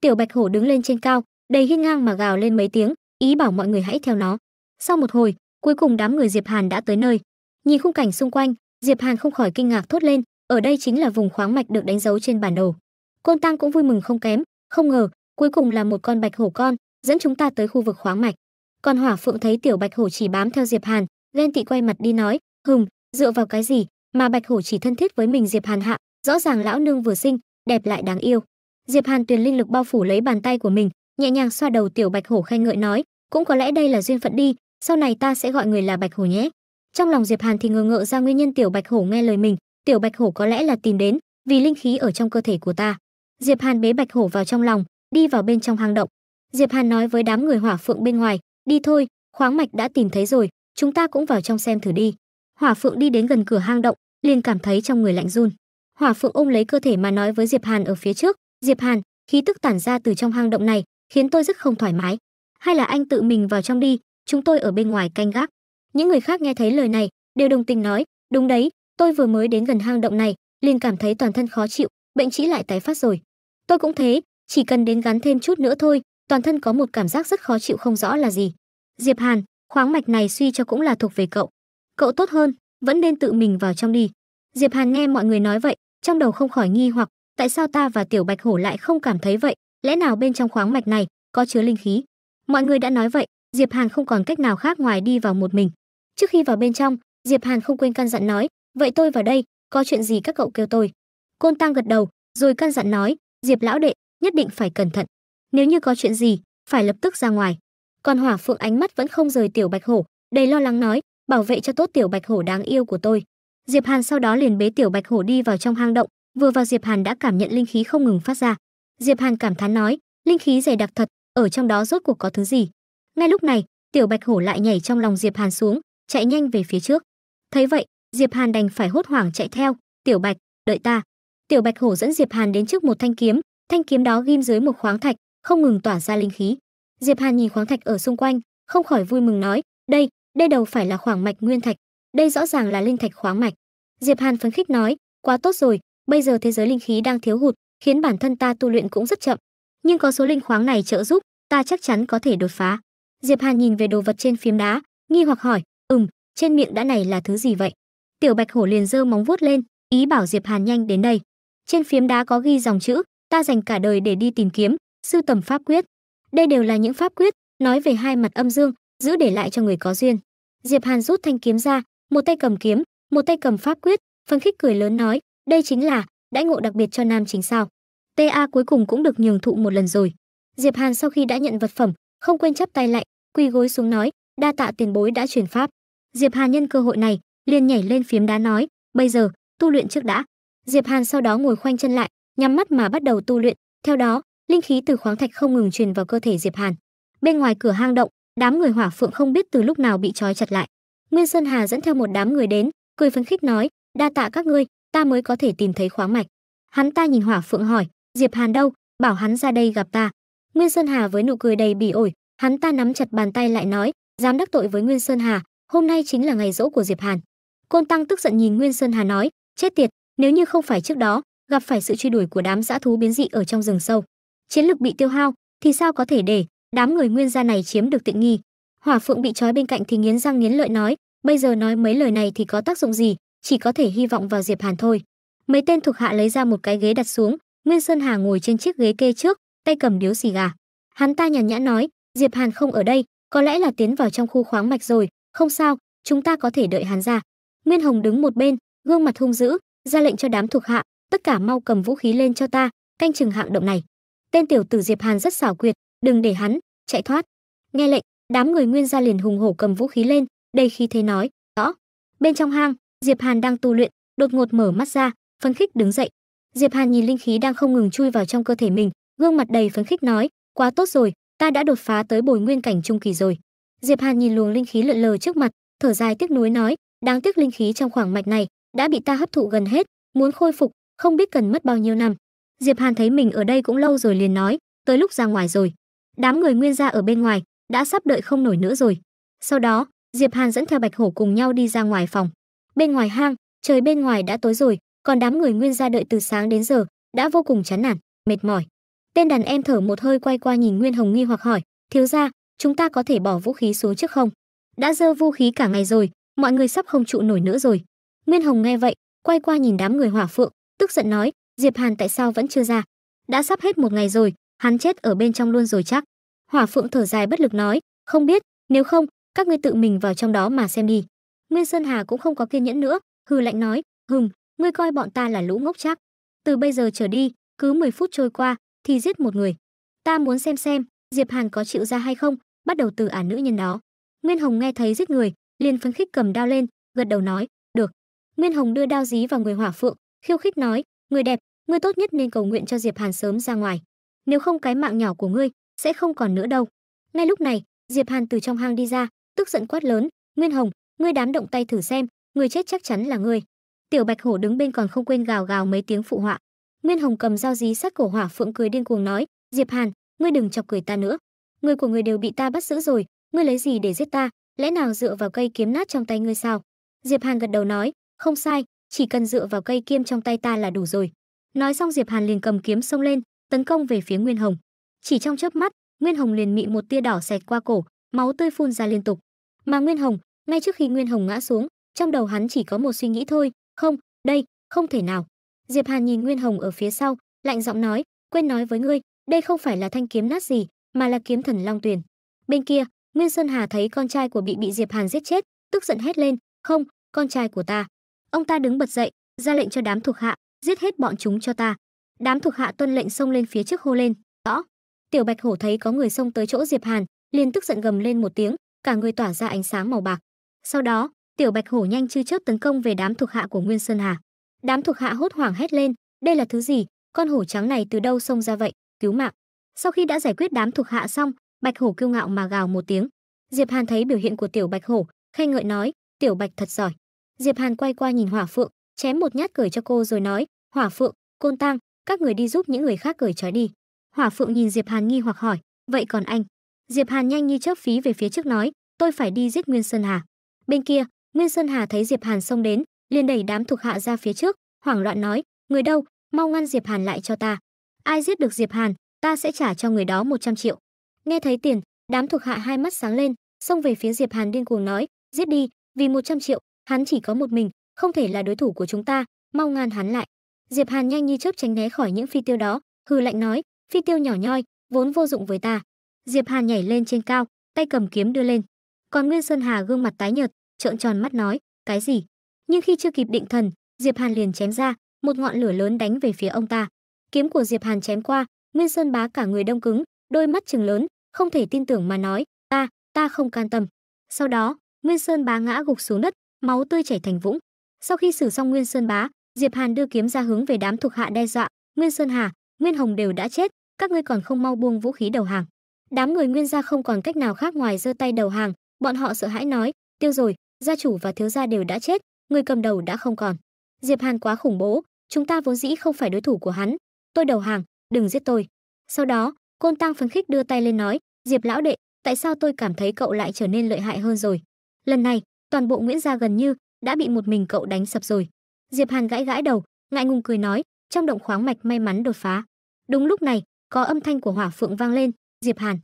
Tiểu Bạch Hổ đứng lên trên cao, đầy hiên ngang mà gào lên mấy tiếng, ý bảo mọi người hãy theo nó. Sau một hồi, cuối cùng đám người Diệp Hàn đã tới nơi. Nhìn khung cảnh xung quanh, Diệp Hàn không khỏi kinh ngạc thốt lên, ở đây chính là vùng khoáng mạch được đánh dấu trên bản đồ. Côn Tăng cũng vui mừng không kém, không ngờ, cuối cùng là một con bạch hổ con, dẫn chúng ta tới khu vực khoáng mạch. Còn Hỏa Phượng thấy tiểu bạch hổ chỉ bám theo Diệp Hàn, ghen tị quay mặt đi nói, "Hừm, dựa vào cái gì mà bạch hổ chỉ thân thiết với mình Diệp Hàn hạ, rõ ràng lão nương vừa sinh, đẹp lại đáng yêu." Diệp Hàn Tuyền linh lực bao phủ lấy bàn tay của mình, nhẹ nhàng xoa đầu tiểu Bạch Hổ khen ngợi nói, cũng có lẽ đây là duyên phận đi, sau này ta sẽ gọi người là Bạch Hổ nhé. Trong lòng Diệp Hàn thì ngờ ngợ ra nguyên nhân tiểu Bạch Hổ nghe lời mình, tiểu Bạch Hổ có lẽ là tìm đến, vì linh khí ở trong cơ thể của ta. Diệp Hàn bế Bạch Hổ vào trong lòng, đi vào bên trong hang động. Diệp Hàn nói với đám người Hỏa Phượng bên ngoài, đi thôi, khoáng mạch đã tìm thấy rồi, chúng ta cũng vào trong xem thử đi. Hỏa Phượng đi đến gần cửa hang động, liền cảm thấy trong người lạnh run. Hỏa Phượng ôm lấy cơ thể mà nói với Diệp Hàn ở phía trước, Diệp Hàn, khí tức tản ra từ trong hang động này khiến tôi rất không thoải mái. Hay là anh tự mình vào trong đi, chúng tôi ở bên ngoài canh gác. Những người khác nghe thấy lời này đều đồng tình nói, đúng đấy, tôi vừa mới đến gần hang động này, liền cảm thấy toàn thân khó chịu, bệnh trĩ lại tái phát rồi. Tôi cũng thế, chỉ cần đến gắn thêm chút nữa thôi, toàn thân có một cảm giác rất khó chịu không rõ là gì. Diệp Hàn, khoáng mạch này suy cho cũng là thuộc về cậu. Cậu tốt hơn, vẫn nên tự mình vào trong đi. Diệp Hàn nghe mọi người nói vậy, trong đầu không khỏi nghi hoặc, tại sao ta và tiểu bạch hổ lại không cảm thấy vậy lẽ nào bên trong khoáng mạch này có chứa linh khí mọi người đã nói vậy diệp hàn không còn cách nào khác ngoài đi vào một mình trước khi vào bên trong diệp hàn không quên căn dặn nói vậy tôi vào đây có chuyện gì các cậu kêu tôi côn tăng gật đầu rồi căn dặn nói diệp lão đệ nhất định phải cẩn thận nếu như có chuyện gì phải lập tức ra ngoài còn hỏa phượng ánh mắt vẫn không rời tiểu bạch hổ đầy lo lắng nói bảo vệ cho tốt tiểu bạch hổ đáng yêu của tôi diệp hàn sau đó liền bế tiểu bạch hổ đi vào trong hang động Vừa vào Diệp Hàn đã cảm nhận linh khí không ngừng phát ra. Diệp Hàn cảm thán nói, linh khí dày đặc thật, ở trong đó rốt cuộc có thứ gì? Ngay lúc này, tiểu bạch hổ lại nhảy trong lòng Diệp Hàn xuống, chạy nhanh về phía trước. Thấy vậy, Diệp Hàn đành phải hốt hoảng chạy theo, "Tiểu Bạch, đợi ta." Tiểu Bạch hổ dẫn Diệp Hàn đến trước một thanh kiếm, thanh kiếm đó ghim dưới một khoáng thạch, không ngừng tỏa ra linh khí. Diệp Hàn nhìn khoáng thạch ở xung quanh, không khỏi vui mừng nói, "Đây, đây đầu phải là khoáng mạch nguyên thạch, đây rõ ràng là linh thạch khoáng mạch." Diệp Hàn phấn khích nói, "Quá tốt rồi, Bây giờ thế giới linh khí đang thiếu hụt, khiến bản thân ta tu luyện cũng rất chậm, nhưng có số linh khoáng này trợ giúp, ta chắc chắn có thể đột phá. Diệp Hàn nhìn về đồ vật trên phím đá, nghi hoặc hỏi, "Ừm, trên miệng đã này là thứ gì vậy?" Tiểu Bạch Hổ liền giơ móng vuốt lên, ý bảo Diệp Hàn nhanh đến đây. Trên phím đá có ghi dòng chữ, "Ta dành cả đời để đi tìm kiếm, sưu tầm pháp quyết." Đây đều là những pháp quyết nói về hai mặt âm dương, giữ để lại cho người có duyên. Diệp Hàn rút thanh kiếm ra, một tay cầm kiếm, một tay cầm pháp quyết, phân khích cười lớn nói, đây chính là đãi ngộ đặc biệt cho nam chính sao? TA cuối cùng cũng được nhường thụ một lần rồi. Diệp Hàn sau khi đã nhận vật phẩm, không quên chắp tay lại, quỳ gối xuống nói, đa tạ tiền bối đã truyền pháp. Diệp Hàn nhân cơ hội này, liền nhảy lên phiếm đá nói, bây giờ, tu luyện trước đã. Diệp Hàn sau đó ngồi khoanh chân lại, nhắm mắt mà bắt đầu tu luyện, theo đó, linh khí từ khoáng thạch không ngừng truyền vào cơ thể Diệp Hàn. Bên ngoài cửa hang động, đám người Hỏa Phượng không biết từ lúc nào bị trói chặt lại. Nguyên Sơn Hà dẫn theo một đám người đến, cười phấn khích nói, đa tạ các ngươi, ta mới có thể tìm thấy khoáng mạch hắn ta nhìn hỏa phượng hỏi diệp hàn đâu bảo hắn ra đây gặp ta nguyên sơn hà với nụ cười đầy bỉ ổi hắn ta nắm chặt bàn tay lại nói dám đắc tội với nguyên sơn hà hôm nay chính là ngày dỗ của diệp hàn côn tăng tức giận nhìn nguyên sơn hà nói chết tiệt nếu như không phải trước đó gặp phải sự truy đuổi của đám dã thú biến dị ở trong rừng sâu chiến lực bị tiêu hao thì sao có thể để đám người nguyên gia này chiếm được tiện nghi hỏa phượng bị trói bên cạnh thì nghiến răng nghiến lợi nói bây giờ nói mấy lời này thì có tác dụng gì chỉ có thể hy vọng vào Diệp Hàn thôi. Mấy tên thuộc hạ lấy ra một cái ghế đặt xuống, Nguyên Sơn Hà ngồi trên chiếc ghế kê trước, tay cầm điếu xì gà. Hắn ta nhàn nhã nói, Diệp Hàn không ở đây, có lẽ là tiến vào trong khu khoáng mạch rồi, không sao, chúng ta có thể đợi hắn ra. Nguyên Hồng đứng một bên, gương mặt hung dữ, ra lệnh cho đám thuộc hạ, tất cả mau cầm vũ khí lên cho ta, canh chừng hạng động này. Tên tiểu tử Diệp Hàn rất xảo quyệt, đừng để hắn chạy thoát. Nghe lệnh, đám người Nguyên gia liền hùng hổ cầm vũ khí lên, đầy khí thế nói, "Rõ." Bên trong hang, Diệp Hàn đang tu luyện, đột ngột mở mắt ra, phấn khích đứng dậy. Diệp Hàn nhìn linh khí đang không ngừng chui vào trong cơ thể mình, gương mặt đầy phấn khích nói, quá tốt rồi, ta đã đột phá tới bồi nguyên cảnh trung kỳ rồi. Diệp Hàn nhìn luồng linh khí lượn lờ trước mặt, thở dài tiếc nuối nói, đáng tiếc linh khí trong khoảng mạch này đã bị ta hấp thụ gần hết, muốn khôi phục không biết cần mất bao nhiêu năm. Diệp Hàn thấy mình ở đây cũng lâu rồi liền nói, tới lúc ra ngoài rồi. Đám người Nguyên gia ở bên ngoài đã sắp đợi không nổi nữa rồi. Sau đó, Diệp Hàn dẫn theo Bạch Hổ cùng nhau đi ra ngoài phòng. Bên ngoài hang, trời bên ngoài đã tối rồi, còn đám người Nguyên gia đợi từ sáng đến giờ, đã vô cùng chán nản, mệt mỏi. Tên đàn em thở một hơi quay qua nhìn Nguyên Hồng nghi hoặc hỏi, "Thiếu gia, chúng ta có thể bỏ vũ khí xuống trước không? Đã dơ vũ khí cả ngày rồi, mọi người sắp không trụ nổi nữa rồi." Nguyên Hồng nghe vậy, quay qua nhìn đám người Hỏa Phượng, tức giận nói, "Diệp Hàn tại sao vẫn chưa ra? Đã sắp hết một ngày rồi, hắn chết ở bên trong luôn rồi chắc." Hỏa Phượng thở dài bất lực nói, "Không biết, nếu không, các ngươi tự mình vào trong đó mà xem đi." Nguyên Sơn Hà cũng không có kiên nhẫn nữa, hừ lạnh nói, "Hừm, ngươi coi bọn ta là lũ ngốc chắc. Từ bây giờ trở đi, cứ 10 phút trôi qua thì giết một người. Ta muốn xem xem, Diệp Hàn có chịu ra hay không, bắt đầu từ ả nữ nhân đó." Nguyên Hồng nghe thấy giết người, liền phấn khích cầm đao lên, gật đầu nói, "Được." Nguyên Hồng đưa đao dí vào người Hỏa Phượng, khiêu khích nói, "Người đẹp, ngươi tốt nhất nên cầu nguyện cho Diệp Hàn sớm ra ngoài, nếu không cái mạng nhỏ của ngươi sẽ không còn nữa đâu." Ngay lúc này, Diệp Hàn từ trong hang đi ra, tức giận quát lớn, "Nguyên Hồng, ngươi đám động tay thử xem người chết chắc chắn là ngươi tiểu bạch hổ đứng bên còn không quên gào gào mấy tiếng phụ họa nguyên hồng cầm dao dí sát cổ hỏa phượng cười điên cuồng nói diệp hàn ngươi đừng chọc cười ta nữa người của người đều bị ta bắt giữ rồi ngươi lấy gì để giết ta lẽ nào dựa vào cây kiếm nát trong tay ngươi sao diệp hàn gật đầu nói không sai chỉ cần dựa vào cây kiếm trong tay ta là đủ rồi nói xong diệp hàn liền cầm kiếm xông lên tấn công về phía nguyên hồng chỉ trong chớp mắt nguyên hồng liền mị một tia đỏ xẹt qua cổ máu tươi phun ra liên tục mà nguyên hồng ngay trước khi nguyên hồng ngã xuống trong đầu hắn chỉ có một suy nghĩ thôi không đây không thể nào diệp hàn nhìn nguyên hồng ở phía sau lạnh giọng nói quên nói với ngươi đây không phải là thanh kiếm nát gì mà là kiếm thần long tuyền bên kia nguyên sơn hà thấy con trai của bị bị diệp hàn giết chết tức giận hét lên không con trai của ta ông ta đứng bật dậy ra lệnh cho đám thuộc hạ giết hết bọn chúng cho ta đám thuộc hạ tuân lệnh xông lên phía trước hô lên rõ tiểu bạch hổ thấy có người xông tới chỗ diệp hàn liền tức giận gầm lên một tiếng cả người tỏa ra ánh sáng màu bạc sau đó, tiểu bạch hổ nhanh chư chớp tấn công về đám thuộc hạ của Nguyên Sơn Hà. Đám thuộc hạ hốt hoảng hét lên, đây là thứ gì? Con hổ trắng này từ đâu xông ra vậy? Cứu mạng! Sau khi đã giải quyết đám thuộc hạ xong, bạch hổ kiêu ngạo mà gào một tiếng. Diệp Hàn thấy biểu hiện của tiểu bạch hổ, khen ngợi nói, tiểu bạch thật giỏi. Diệp Hàn quay qua nhìn Hỏa Phượng, chém một nhát cười cho cô rồi nói, Hỏa Phượng, Côn Tăng, các người đi giúp những người khác cởi trói đi. Hỏa Phượng nhìn Diệp Hàn nghi hoặc hỏi, vậy còn anh? Diệp Hàn nhanh như chớp phí về phía trước nói, tôi phải đi giết Nguyên Sơn Hà. Bên kia, Nguyên Sơn Hà thấy Diệp Hàn xông đến, liền đẩy đám thuộc hạ ra phía trước, hoảng loạn nói: "Người đâu, mau ngăn Diệp Hàn lại cho ta. Ai giết được Diệp Hàn, ta sẽ trả cho người đó 100 triệu." Nghe thấy tiền, đám thuộc hạ hai mắt sáng lên, xông về phía Diệp Hàn điên cuồng nói: "Giết đi, vì 100 triệu, hắn chỉ có một mình, không thể là đối thủ của chúng ta, mau ngăn hắn lại." Diệp Hàn nhanh như chớp tránh né khỏi những phi tiêu đó, hừ lạnh nói: "Phi tiêu nhỏ nhoi, vốn vô dụng với ta." Diệp Hàn nhảy lên trên cao, tay cầm kiếm đưa lên còn nguyên sơn hà gương mặt tái nhợt trợn tròn mắt nói cái gì nhưng khi chưa kịp định thần diệp hàn liền chém ra một ngọn lửa lớn đánh về phía ông ta kiếm của diệp hàn chém qua nguyên sơn bá cả người đông cứng đôi mắt trừng lớn không thể tin tưởng mà nói ta ta không can tâm sau đó nguyên sơn bá ngã gục xuống đất máu tươi chảy thành vũng sau khi xử xong nguyên sơn bá diệp hàn đưa kiếm ra hướng về đám thuộc hạ đe dọa nguyên sơn hà nguyên hồng đều đã chết các ngươi còn không mau buông vũ khí đầu hàng đám người nguyên gia không còn cách nào khác ngoài giơ tay đầu hàng Bọn họ sợ hãi nói, tiêu rồi, gia chủ và thiếu gia đều đã chết, người cầm đầu đã không còn. Diệp Hàn quá khủng bố, chúng ta vốn dĩ không phải đối thủ của hắn. Tôi đầu hàng, đừng giết tôi. Sau đó, Côn Tăng phấn khích đưa tay lên nói, Diệp lão đệ, tại sao tôi cảm thấy cậu lại trở nên lợi hại hơn rồi? Lần này, toàn bộ Nguyễn gia gần như đã bị một mình cậu đánh sập rồi. Diệp Hàn gãi gãi đầu, ngại ngùng cười nói, trong động khoáng mạch may mắn đột phá. Đúng lúc này, có âm thanh của Hỏa Phượng vang lên, "Diệp Hàn."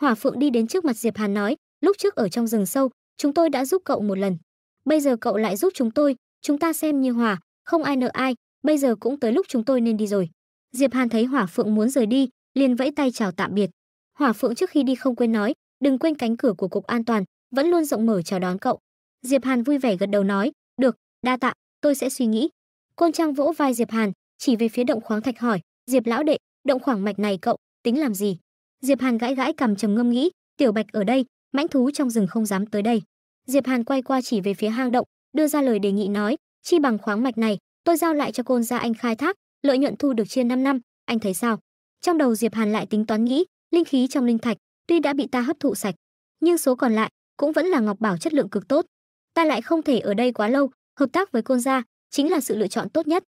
Hỏa Phượng đi đến trước mặt Diệp Hàn nói, Lúc trước ở trong rừng sâu, chúng tôi đã giúp cậu một lần. Bây giờ cậu lại giúp chúng tôi, chúng ta xem như hòa, không ai nợ ai, bây giờ cũng tới lúc chúng tôi nên đi rồi. Diệp Hàn thấy Hỏa Phượng muốn rời đi, liền vẫy tay chào tạm biệt. Hỏa Phượng trước khi đi không quên nói, đừng quên cánh cửa của cục an toàn, vẫn luôn rộng mở chào đón cậu. Diệp Hàn vui vẻ gật đầu nói, được, đa tạ, tôi sẽ suy nghĩ. Côn Trang vỗ vai Diệp Hàn, chỉ về phía động khoáng thạch hỏi, Diệp lão đệ, động khoáng mạch này cậu tính làm gì? Diệp Hàn gãi gãi cầm trầm ngâm nghĩ, Tiểu Bạch ở đây, mãnh thú trong rừng không dám tới đây. Diệp Hàn quay qua chỉ về phía hang động, đưa ra lời đề nghị nói, chi bằng khoáng mạch này, tôi giao lại cho côn gia anh khai thác, lợi nhuận thu được chia 5 năm, anh thấy sao? Trong đầu Diệp Hàn lại tính toán nghĩ, linh khí trong linh thạch tuy đã bị ta hấp thụ sạch, nhưng số còn lại cũng vẫn là ngọc bảo chất lượng cực tốt. Ta lại không thể ở đây quá lâu, hợp tác với côn gia chính là sự lựa chọn tốt nhất.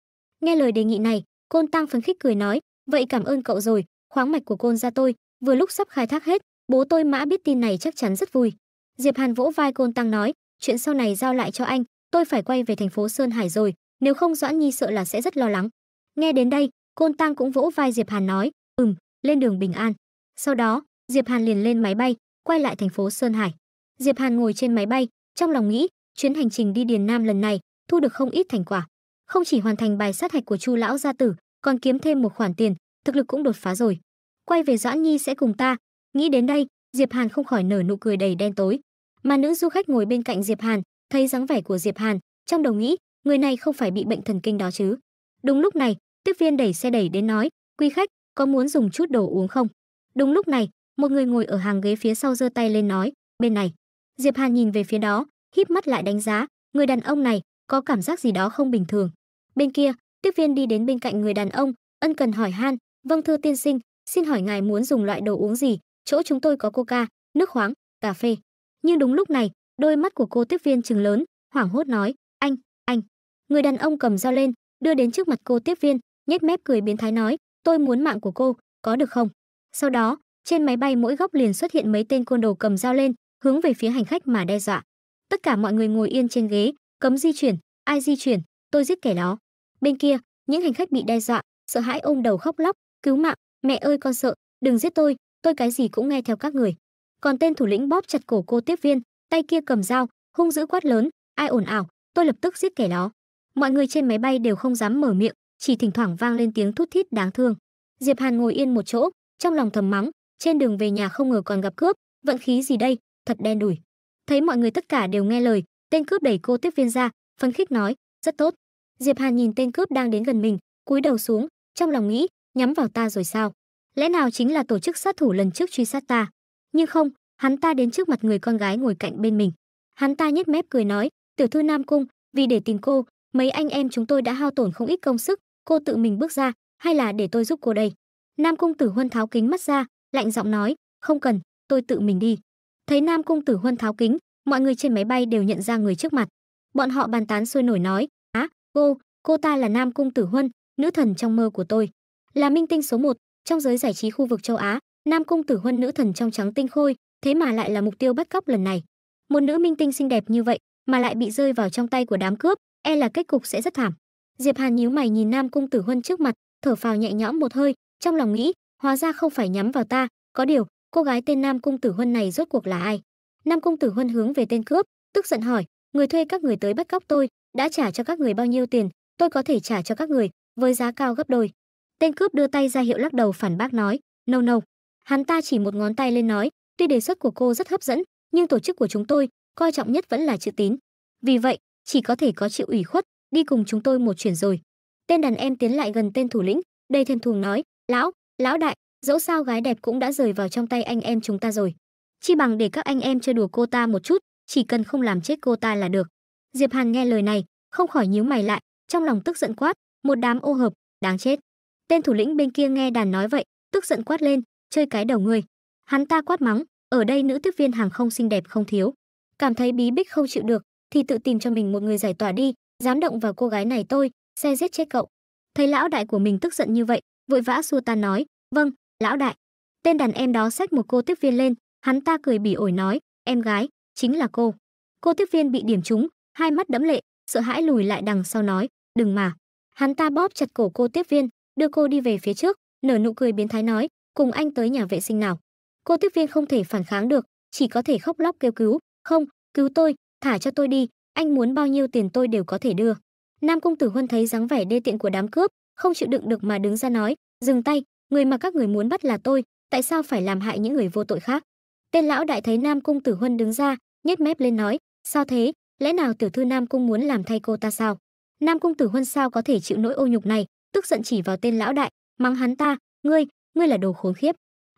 Nghe lời đề nghị này, côn tăng phấn khích cười nói, vậy cảm ơn cậu rồi, khoáng mạch của côn gia tôi vừa lúc sắp khai thác hết, Bố tôi mã biết tin này chắc chắn rất vui. Diệp Hàn vỗ vai Côn Tăng nói, chuyện sau này giao lại cho anh, tôi phải quay về thành phố Sơn Hải rồi, nếu không Doãn Nhi sợ là sẽ rất lo lắng. Nghe đến đây, Côn Tăng cũng vỗ vai Diệp Hàn nói, ừm, lên đường bình an. Sau đó, Diệp Hàn liền lên máy bay, quay lại thành phố Sơn Hải. Diệp Hàn ngồi trên máy bay, trong lòng nghĩ, chuyến hành trình đi Điền Nam lần này, thu được không ít thành quả. Không chỉ hoàn thành bài sát hạch của Chu lão gia tử, còn kiếm thêm một khoản tiền, thực lực cũng đột phá rồi. Quay về Doãn Nhi sẽ cùng ta, Nghĩ đến đây, Diệp Hàn không khỏi nở nụ cười đầy đen tối. Mà nữ du khách ngồi bên cạnh Diệp Hàn, thấy dáng vẻ của Diệp Hàn, trong đầu nghĩ, người này không phải bị bệnh thần kinh đó chứ. Đúng lúc này, tiếp viên đẩy xe đẩy đến nói, "Quý khách, có muốn dùng chút đồ uống không?" Đúng lúc này, một người ngồi ở hàng ghế phía sau giơ tay lên nói, "Bên này." Diệp Hàn nhìn về phía đó, híp mắt lại đánh giá, người đàn ông này có cảm giác gì đó không bình thường. Bên kia, tiếp viên đi đến bên cạnh người đàn ông, ân cần hỏi han, "Vâng thưa tiên sinh, xin hỏi ngài muốn dùng loại đồ uống gì, chỗ chúng tôi có coca, nước khoáng, cà phê. Nhưng đúng lúc này, đôi mắt của cô tiếp viên trừng lớn, hoảng hốt nói, anh, anh. Người đàn ông cầm dao lên, đưa đến trước mặt cô tiếp viên, nhếch mép cười biến thái nói, tôi muốn mạng của cô, có được không? Sau đó, trên máy bay mỗi góc liền xuất hiện mấy tên côn đồ cầm dao lên, hướng về phía hành khách mà đe dọa. Tất cả mọi người ngồi yên trên ghế, cấm di chuyển, ai di chuyển, tôi giết kẻ đó. Bên kia, những hành khách bị đe dọa, sợ hãi ôm đầu khóc lóc, cứu mạng, mẹ ơi con sợ, đừng giết tôi, tôi cái gì cũng nghe theo các người còn tên thủ lĩnh bóp chặt cổ cô tiếp viên tay kia cầm dao hung dữ quát lớn ai ồn ào tôi lập tức giết kẻ đó mọi người trên máy bay đều không dám mở miệng chỉ thỉnh thoảng vang lên tiếng thút thít đáng thương diệp hàn ngồi yên một chỗ trong lòng thầm mắng trên đường về nhà không ngờ còn gặp cướp vận khí gì đây thật đen đủi thấy mọi người tất cả đều nghe lời tên cướp đẩy cô tiếp viên ra phấn khích nói rất tốt diệp hàn nhìn tên cướp đang đến gần mình cúi đầu xuống trong lòng nghĩ nhắm vào ta rồi sao lẽ nào chính là tổ chức sát thủ lần trước truy sát ta nhưng không hắn ta đến trước mặt người con gái ngồi cạnh bên mình hắn ta nhếch mép cười nói tiểu thư nam cung vì để tìm cô mấy anh em chúng tôi đã hao tổn không ít công sức cô tự mình bước ra hay là để tôi giúp cô đây nam cung tử huân tháo kính mắt ra lạnh giọng nói không cần tôi tự mình đi thấy nam cung tử huân tháo kính mọi người trên máy bay đều nhận ra người trước mặt bọn họ bàn tán sôi nổi nói á cô cô ta là nam cung tử huân nữ thần trong mơ của tôi là minh tinh số một trong giới giải trí khu vực châu Á, nam cung tử huân nữ thần trong trắng tinh khôi, thế mà lại là mục tiêu bắt cóc lần này. Một nữ minh tinh xinh đẹp như vậy mà lại bị rơi vào trong tay của đám cướp, e là kết cục sẽ rất thảm. Diệp Hàn nhíu mày nhìn nam cung tử huân trước mặt, thở phào nhẹ nhõm một hơi, trong lòng nghĩ, hóa ra không phải nhắm vào ta, có điều, cô gái tên nam cung tử huân này rốt cuộc là ai? Nam cung tử huân hướng về tên cướp, tức giận hỏi, người thuê các người tới bắt cóc tôi, đã trả cho các người bao nhiêu tiền, tôi có thể trả cho các người, với giá cao gấp đôi. Tên cướp đưa tay ra hiệu lắc đầu phản bác nói, "No no." Hắn ta chỉ một ngón tay lên nói, "Tuy đề xuất của cô rất hấp dẫn, nhưng tổ chức của chúng tôi coi trọng nhất vẫn là chữ tín. Vì vậy, chỉ có thể có chịu ủy khuất, đi cùng chúng tôi một chuyến rồi." Tên đàn em tiến lại gần tên thủ lĩnh, đầy thèm thuồng nói, "Lão, lão đại, dẫu sao gái đẹp cũng đã rời vào trong tay anh em chúng ta rồi. Chi bằng để các anh em chơi đùa cô ta một chút, chỉ cần không làm chết cô ta là được." Diệp Hàn nghe lời này, không khỏi nhíu mày lại, trong lòng tức giận quát, một đám ô hợp, đáng chết. Tên thủ lĩnh bên kia nghe đàn nói vậy, tức giận quát lên, chơi cái đầu người. Hắn ta quát mắng, ở đây nữ tiếp viên hàng không xinh đẹp không thiếu. Cảm thấy bí bích không chịu được, thì tự tìm cho mình một người giải tỏa đi, dám động vào cô gái này tôi, xe giết chết cậu. Thấy lão đại của mình tức giận như vậy, vội vã xua tan nói, vâng, lão đại. Tên đàn em đó xách một cô tiếp viên lên, hắn ta cười bỉ ổi nói, em gái, chính là cô. Cô tiếp viên bị điểm trúng, hai mắt đẫm lệ, sợ hãi lùi lại đằng sau nói, đừng mà. Hắn ta bóp chặt cổ cô tiếp viên, đưa cô đi về phía trước, nở nụ cười biến thái nói, cùng anh tới nhà vệ sinh nào. Cô tiếp viên không thể phản kháng được, chỉ có thể khóc lóc kêu cứu, không, cứu tôi, thả cho tôi đi, anh muốn bao nhiêu tiền tôi đều có thể đưa. Nam công tử Huân thấy dáng vẻ đê tiện của đám cướp, không chịu đựng được mà đứng ra nói, dừng tay, người mà các người muốn bắt là tôi, tại sao phải làm hại những người vô tội khác? Tên lão đại thấy Nam cung Tử Huân đứng ra, nhếch mép lên nói, sao thế, lẽ nào tiểu thư Nam cung muốn làm thay cô ta sao? Nam cung Tử Huân sao có thể chịu nỗi ô nhục này, tức giận chỉ vào tên lão đại, mắng hắn ta, ngươi, ngươi là đồ khốn khiếp.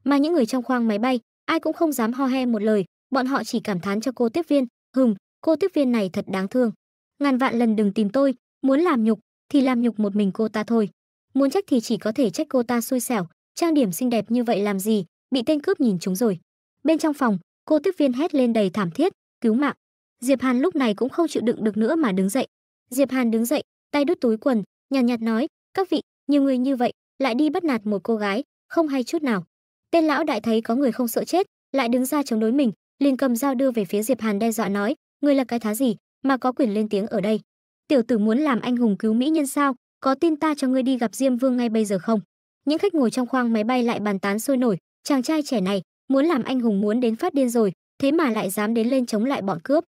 Mà những người trong khoang máy bay, ai cũng không dám ho he một lời, bọn họ chỉ cảm thán cho cô tiếp viên, hừm, cô tiếp viên này thật đáng thương. Ngàn vạn lần đừng tìm tôi, muốn làm nhục thì làm nhục một mình cô ta thôi. Muốn trách thì chỉ có thể trách cô ta xui xẻo, trang điểm xinh đẹp như vậy làm gì, bị tên cướp nhìn chúng rồi. Bên trong phòng, cô tiếp viên hét lên đầy thảm thiết, cứu mạng. Diệp Hàn lúc này cũng không chịu đựng được nữa mà đứng dậy. Diệp Hàn đứng dậy, tay đút túi quần, nhàn nhạt, nhạt nói, các vị, nhiều người như vậy lại đi bắt nạt một cô gái, không hay chút nào. Tên lão đại thấy có người không sợ chết, lại đứng ra chống đối mình, liền cầm dao đưa về phía Diệp Hàn đe dọa nói, người là cái thá gì mà có quyền lên tiếng ở đây? Tiểu tử muốn làm anh hùng cứu mỹ nhân sao? Có tin ta cho ngươi đi gặp Diêm Vương ngay bây giờ không? Những khách ngồi trong khoang máy bay lại bàn tán sôi nổi, chàng trai trẻ này muốn làm anh hùng muốn đến phát điên rồi, thế mà lại dám đến lên chống lại bọn cướp.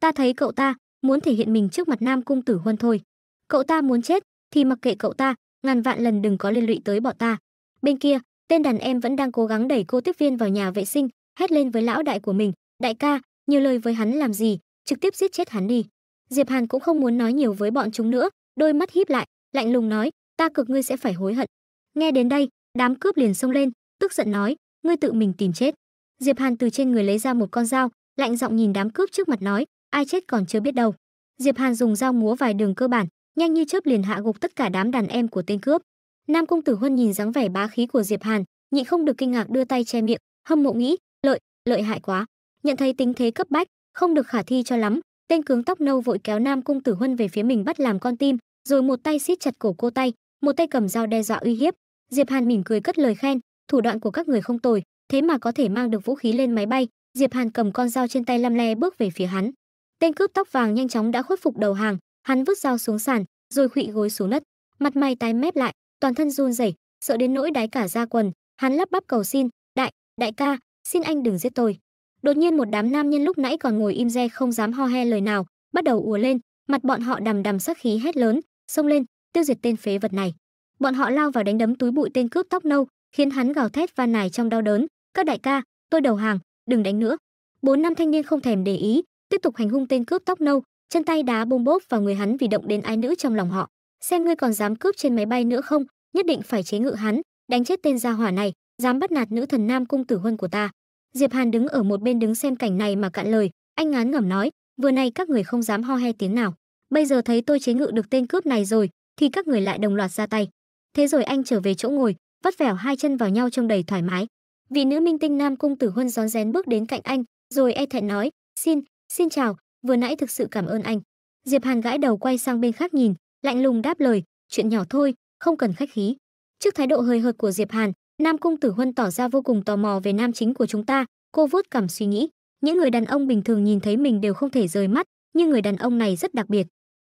Ta thấy cậu ta muốn thể hiện mình trước mặt Nam cung Tử Huân thôi. Cậu ta muốn chết, thì mặc kệ cậu ta, ngàn vạn lần đừng có liên lụy tới bọn ta. Bên kia, tên đàn em vẫn đang cố gắng đẩy cô tiếp viên vào nhà vệ sinh, hét lên với lão đại của mình, "Đại ca, nhiều lời với hắn làm gì, trực tiếp giết chết hắn đi." Diệp Hàn cũng không muốn nói nhiều với bọn chúng nữa, đôi mắt híp lại, lạnh lùng nói, "Ta cực ngươi sẽ phải hối hận." Nghe đến đây, đám cướp liền xông lên, tức giận nói, "Ngươi tự mình tìm chết." Diệp Hàn từ trên người lấy ra một con dao, lạnh giọng nhìn đám cướp trước mặt nói, "Ai chết còn chưa biết đâu." Diệp Hàn dùng dao múa vài đường cơ bản, nhanh như chớp liền hạ gục tất cả đám đàn em của tên cướp. Nam công tử Huân nhìn dáng vẻ bá khí của Diệp Hàn, nhịn không được kinh ngạc đưa tay che miệng, hâm mộ nghĩ, lợi, lợi hại quá. Nhận thấy tính thế cấp bách, không được khả thi cho lắm, tên cứng tóc nâu vội kéo Nam công tử Huân về phía mình bắt làm con tim, rồi một tay siết chặt cổ cô tay, một tay cầm dao đe dọa uy hiếp. Diệp Hàn mỉm cười cất lời khen, thủ đoạn của các người không tồi, thế mà có thể mang được vũ khí lên máy bay. Diệp Hàn cầm con dao trên tay lăm le bước về phía hắn. Tên cướp tóc vàng nhanh chóng đã khuất phục đầu hàng, Hắn vứt dao xuống sàn, rồi khuỵu gối xuống đất, mặt mày tái mép lại, toàn thân run rẩy, sợ đến nỗi đái cả da quần, hắn lắp bắp cầu xin, "Đại, đại ca, xin anh đừng giết tôi." Đột nhiên một đám nam nhân lúc nãy còn ngồi im re không dám ho he lời nào, bắt đầu ùa lên, mặt bọn họ đầm đầm sát khí hét lớn, xông lên, tiêu diệt tên phế vật này. Bọn họ lao vào đánh đấm túi bụi tên cướp tóc nâu, khiến hắn gào thét van nài trong đau đớn, "Các đại ca, tôi đầu hàng, đừng đánh nữa." Bốn năm thanh niên không thèm để ý, tiếp tục hành hung tên cướp tóc nâu, chân tay đá bung bốp vào người hắn vì động đến ai nữ trong lòng họ xem ngươi còn dám cướp trên máy bay nữa không nhất định phải chế ngự hắn đánh chết tên gia hỏa này dám bắt nạt nữ thần nam cung tử huân của ta diệp hàn đứng ở một bên đứng xem cảnh này mà cạn lời anh ngán ngẩm nói vừa nay các người không dám ho he tiếng nào bây giờ thấy tôi chế ngự được tên cướp này rồi thì các người lại đồng loạt ra tay thế rồi anh trở về chỗ ngồi vắt vẻo hai chân vào nhau trông đầy thoải mái vị nữ minh tinh nam cung tử huân rón rén bước đến cạnh anh rồi e thẹn nói xin xin chào vừa nãy thực sự cảm ơn anh. Diệp Hàn gãi đầu quay sang bên khác nhìn, lạnh lùng đáp lời, chuyện nhỏ thôi, không cần khách khí. Trước thái độ hơi hợt của Diệp Hàn, Nam Cung Tử Huân tỏ ra vô cùng tò mò về nam chính của chúng ta, cô vuốt cảm suy nghĩ. Những người đàn ông bình thường nhìn thấy mình đều không thể rời mắt, nhưng người đàn ông này rất đặc biệt.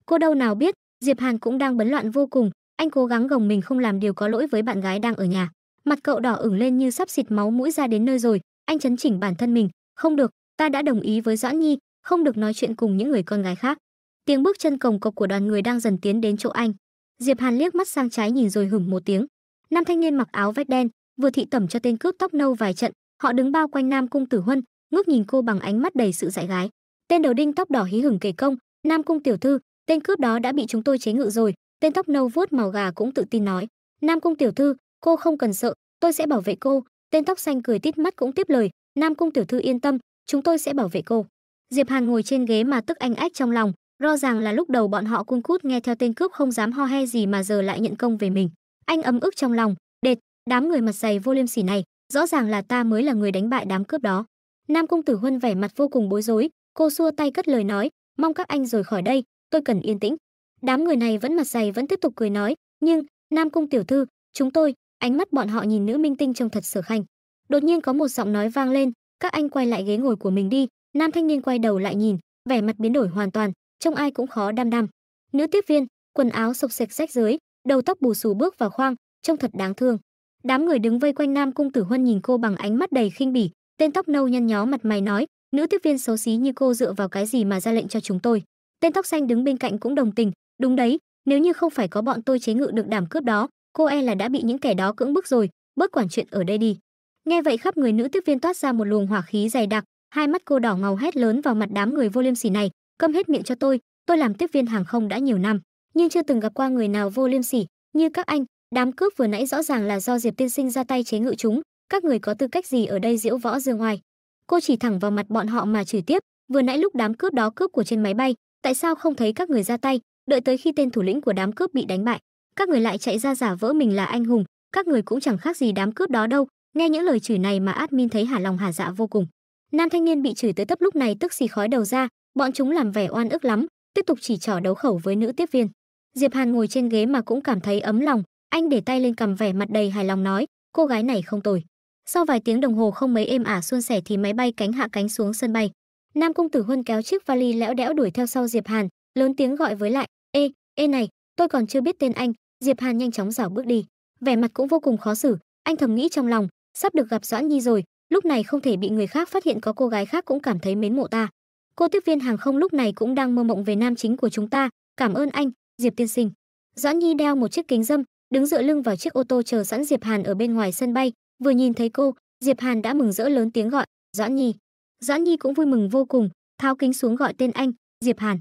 Cô đâu nào biết, Diệp Hàn cũng đang bấn loạn vô cùng, anh cố gắng gồng mình không làm điều có lỗi với bạn gái đang ở nhà. Mặt cậu đỏ ửng lên như sắp xịt máu mũi ra đến nơi rồi, anh chấn chỉnh bản thân mình, không được, ta đã đồng ý với Doãn Nhi, không được nói chuyện cùng những người con gái khác. Tiếng bước chân cồng cộc của đoàn người đang dần tiến đến chỗ anh. Diệp Hàn liếc mắt sang trái nhìn rồi hửng một tiếng. Nam thanh niên mặc áo vest đen, vừa thị tẩm cho tên cướp tóc nâu vài trận, họ đứng bao quanh Nam cung Tử Huân, ngước nhìn cô bằng ánh mắt đầy sự dại gái. Tên đầu đinh tóc đỏ hí hửng kể công, "Nam cung tiểu thư, tên cướp đó đã bị chúng tôi chế ngự rồi." Tên tóc nâu vuốt màu gà cũng tự tin nói, "Nam cung tiểu thư, cô không cần sợ, tôi sẽ bảo vệ cô." Tên tóc xanh cười tít mắt cũng tiếp lời, "Nam cung tiểu thư yên tâm, chúng tôi sẽ bảo vệ cô." Diệp Hàn ngồi trên ghế mà tức anh ách trong lòng, rõ ràng là lúc đầu bọn họ cuôn cút nghe theo tên cướp không dám ho he gì mà giờ lại nhận công về mình. Anh ấm ức trong lòng, đệt, đám người mặt dày vô liêm sỉ này, rõ ràng là ta mới là người đánh bại đám cướp đó. Nam công tử Huân vẻ mặt vô cùng bối rối, cô xua tay cất lời nói, mong các anh rời khỏi đây, tôi cần yên tĩnh. Đám người này vẫn mặt dày vẫn tiếp tục cười nói, nhưng, Nam cung tiểu thư, chúng tôi, ánh mắt bọn họ nhìn nữ minh tinh trông thật sở khanh. Đột nhiên có một giọng nói vang lên, các anh quay lại ghế ngồi của mình đi, Nam thanh niên quay đầu lại nhìn, vẻ mặt biến đổi hoàn toàn, trông ai cũng khó đam đam. Nữ tiếp viên, quần áo sộc sạch rách dưới, đầu tóc bù xù bước vào khoang, trông thật đáng thương. Đám người đứng vây quanh Nam cung Tử Huân nhìn cô bằng ánh mắt đầy khinh bỉ, tên tóc nâu nhăn nhó mặt mày nói, nữ tiếp viên xấu xí như cô dựa vào cái gì mà ra lệnh cho chúng tôi. Tên tóc xanh đứng bên cạnh cũng đồng tình, đúng đấy, nếu như không phải có bọn tôi chế ngự được đảm cướp đó, cô e là đã bị những kẻ đó cưỡng bức rồi, bớt quản chuyện ở đây đi. Nghe vậy khắp người nữ tiếp viên toát ra một luồng hỏa khí dày đặc, Hai mắt cô đỏ ngầu hét lớn vào mặt đám người vô liêm sỉ này, câm hết miệng cho tôi, tôi làm tiếp viên hàng không đã nhiều năm, nhưng chưa từng gặp qua người nào vô liêm sỉ như các anh, đám cướp vừa nãy rõ ràng là do Diệp tiên sinh ra tay chế ngự chúng, các người có tư cách gì ở đây diễu võ dương ngoài? Cô chỉ thẳng vào mặt bọn họ mà chửi tiếp, vừa nãy lúc đám cướp đó cướp của trên máy bay, tại sao không thấy các người ra tay, đợi tới khi tên thủ lĩnh của đám cướp bị đánh bại, các người lại chạy ra giả vỡ mình là anh hùng, các người cũng chẳng khác gì đám cướp đó đâu. Nghe những lời chửi này mà admin thấy hả lòng hả dạ vô cùng. Nam thanh niên bị chửi tới tấp lúc này tức xì khói đầu ra, bọn chúng làm vẻ oan ức lắm, tiếp tục chỉ trỏ đấu khẩu với nữ tiếp viên. Diệp Hàn ngồi trên ghế mà cũng cảm thấy ấm lòng, anh để tay lên cầm vẻ mặt đầy hài lòng nói, cô gái này không tồi. Sau vài tiếng đồng hồ không mấy êm ả suôn sẻ thì máy bay cánh hạ cánh xuống sân bay. Nam công tử Huân kéo chiếc vali lẽo đẽo đuổi theo sau Diệp Hàn, lớn tiếng gọi với lại, "Ê, ê này, tôi còn chưa biết tên anh." Diệp Hàn nhanh chóng dảo bước đi, vẻ mặt cũng vô cùng khó xử, anh thầm nghĩ trong lòng, sắp được gặp Doãn Nhi rồi, lúc này không thể bị người khác phát hiện có cô gái khác cũng cảm thấy mến mộ ta. Cô tiếp viên hàng không lúc này cũng đang mơ mộng về nam chính của chúng ta, cảm ơn anh, Diệp tiên sinh. Doãn Nhi đeo một chiếc kính dâm, đứng dựa lưng vào chiếc ô tô chờ sẵn Diệp Hàn ở bên ngoài sân bay, vừa nhìn thấy cô, Diệp Hàn đã mừng rỡ lớn tiếng gọi, "Doãn Nhi." Doãn Nhi cũng vui mừng vô cùng, tháo kính xuống gọi tên anh, "Diệp Hàn."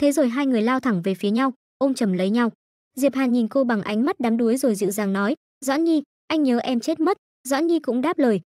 Thế rồi hai người lao thẳng về phía nhau, ôm chầm lấy nhau. Diệp Hàn nhìn cô bằng ánh mắt đắm đuối rồi dịu dàng nói, "Doãn Nhi, anh nhớ em chết mất." Doãn Nhi cũng đáp lời,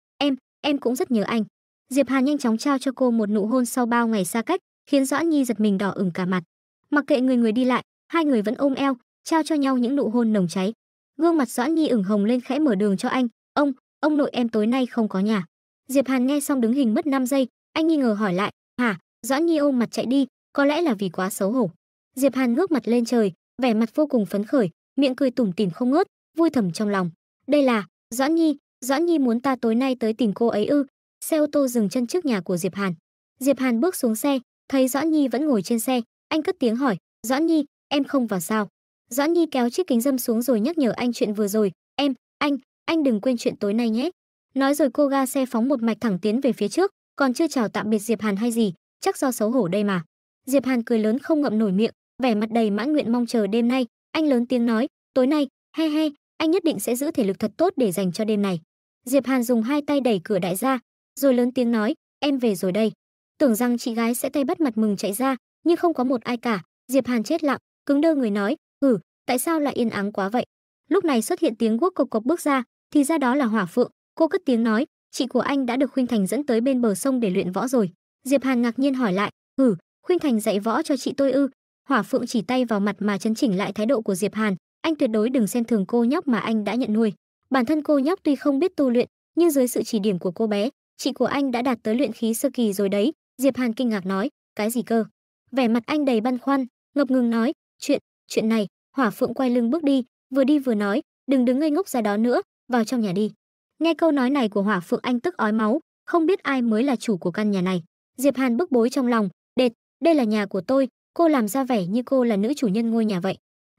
em cũng rất nhớ anh. Diệp Hàn nhanh chóng trao cho cô một nụ hôn sau bao ngày xa cách, khiến Doãn Nhi giật mình đỏ ửng cả mặt. Mặc kệ người người đi lại, hai người vẫn ôm eo, trao cho nhau những nụ hôn nồng cháy. Gương mặt Doãn Nhi ửng hồng lên khẽ mở đường cho anh, "Ông, ông nội em tối nay không có nhà." Diệp Hàn nghe xong đứng hình mất 5 giây, anh nghi ngờ hỏi lại, "Hả?" Doãn Nhi ôm mặt chạy đi, có lẽ là vì quá xấu hổ. Diệp Hàn ngước mặt lên trời, vẻ mặt vô cùng phấn khởi, miệng cười tủm tỉm không ngớt, vui thầm trong lòng. Đây là Doãn Nhi, Doãn Nhi muốn ta tối nay tới tìm cô ấy ư? Xe ô tô dừng chân trước nhà của Diệp Hàn. Diệp Hàn bước xuống xe, thấy Doãn Nhi vẫn ngồi trên xe, anh cất tiếng hỏi, "Doãn Nhi, em không vào sao?" Doãn Nhi kéo chiếc kính dâm xuống rồi nhắc nhở anh chuyện vừa rồi, "Em, anh, anh đừng quên chuyện tối nay nhé." Nói rồi cô ga xe phóng một mạch thẳng tiến về phía trước, còn chưa chào tạm biệt Diệp Hàn hay gì, chắc do xấu hổ đây mà. Diệp Hàn cười lớn không ngậm nổi miệng, vẻ mặt đầy mãn nguyện mong chờ đêm nay, anh lớn tiếng nói, "Tối nay, he he, anh nhất định sẽ giữ thể lực thật tốt để dành cho đêm này. Diệp Hàn dùng hai tay đẩy cửa đại ra, rồi lớn tiếng nói, em về rồi đây. Tưởng rằng chị gái sẽ tay bắt mặt mừng chạy ra, nhưng không có một ai cả, Diệp Hàn chết lặng, cứng đơ người nói, "Ừ, tại sao lại yên ắng quá vậy?" Lúc này xuất hiện tiếng quốc cộc cộc bước ra, thì ra đó là Hỏa Phượng, cô cất tiếng nói, "Chị của anh đã được Khuynh Thành dẫn tới bên bờ sông để luyện võ rồi." Diệp Hàn ngạc nhiên hỏi lại, "Ừ, Khuynh Thành dạy võ cho chị tôi ư?" Hỏa Phượng chỉ tay vào mặt mà chấn chỉnh lại thái độ của Diệp Hàn, anh tuyệt đối đừng xem thường cô nhóc mà anh đã nhận nuôi. Bản thân cô nhóc tuy không biết tu luyện, nhưng dưới sự chỉ điểm của cô bé, chị của anh đã đạt tới luyện khí sơ kỳ rồi đấy, Diệp Hàn kinh ngạc nói, cái gì cơ? Vẻ mặt anh đầy băn khoăn, ngập ngừng nói, chuyện, chuyện này, Hỏa Phượng quay lưng bước đi, vừa đi vừa nói, đừng đứng ngây ngốc ra đó nữa, vào trong nhà đi. Nghe câu nói này của Hỏa Phượng anh tức ói máu, không biết ai mới là chủ của căn nhà này. Diệp Hàn bức bối trong lòng, đệt, đây là nhà của tôi, cô làm ra vẻ như cô là nữ chủ nhân ngôi nhà vậy.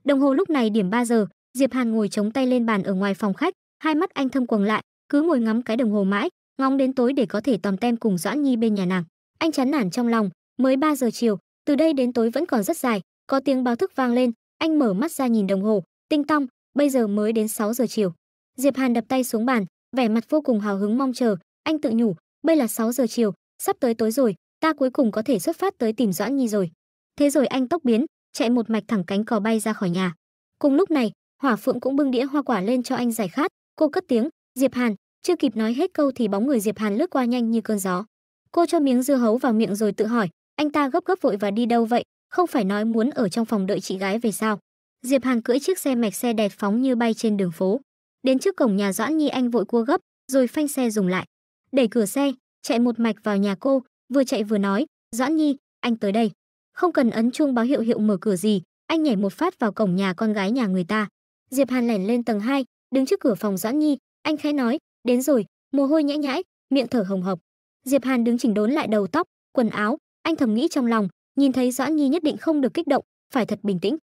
Đồng hồ lúc này điểm 3 giờ, Diệp Hàn ngồi chống tay lên bàn ở ngoài phòng khách, hai mắt anh thâm quầng lại, cứ ngồi ngắm cái đồng hồ mãi, ngóng đến tối để có thể tòm tem cùng Doãn Nhi bên nhà nàng. Anh chán nản trong lòng, mới 3 giờ chiều, từ đây đến tối vẫn còn rất dài, có tiếng báo thức vang lên, anh mở mắt ra nhìn đồng hồ, tinh tong, bây giờ mới đến 6 giờ chiều. Diệp Hàn đập tay xuống bàn, vẻ mặt vô cùng hào hứng mong chờ, anh tự nhủ, bây là 6 giờ chiều, sắp tới tối rồi, ta cuối cùng có thể xuất phát tới tìm Doãn Nhi rồi. Thế rồi anh tốc biến, chạy một mạch thẳng cánh cò bay ra khỏi nhà. Cùng lúc này, Hỏa Phượng cũng bưng đĩa hoa quả lên cho anh giải khát, cô cất tiếng, "Diệp Hàn." Chưa kịp nói hết câu thì bóng người Diệp Hàn lướt qua nhanh như cơn gió. Cô cho miếng dưa hấu vào miệng rồi tự hỏi, anh ta gấp gấp vội và đi đâu vậy, không phải nói muốn ở trong phòng đợi chị gái về sao? Diệp Hàn cưỡi chiếc xe mạch xe đẹp phóng như bay trên đường phố. Đến trước cổng nhà Doãn Nhi anh vội cua gấp, rồi phanh xe dùng lại. Đẩy cửa xe, chạy một mạch vào nhà cô, vừa chạy vừa nói, "Doãn Nhi, anh tới đây." không cần ấn chuông báo hiệu hiệu mở cửa gì, anh nhảy một phát vào cổng nhà con gái nhà người ta. Diệp Hàn lẻn lên tầng 2, đứng trước cửa phòng Doãn Nhi, anh khẽ nói, "Đến rồi." Mồ hôi nhễ nhãi, miệng thở hồng hộc. Diệp Hàn đứng chỉnh đốn lại đầu tóc, quần áo, anh thầm nghĩ trong lòng, nhìn thấy Doãn Nhi nhất định không được kích động, phải thật bình tĩnh.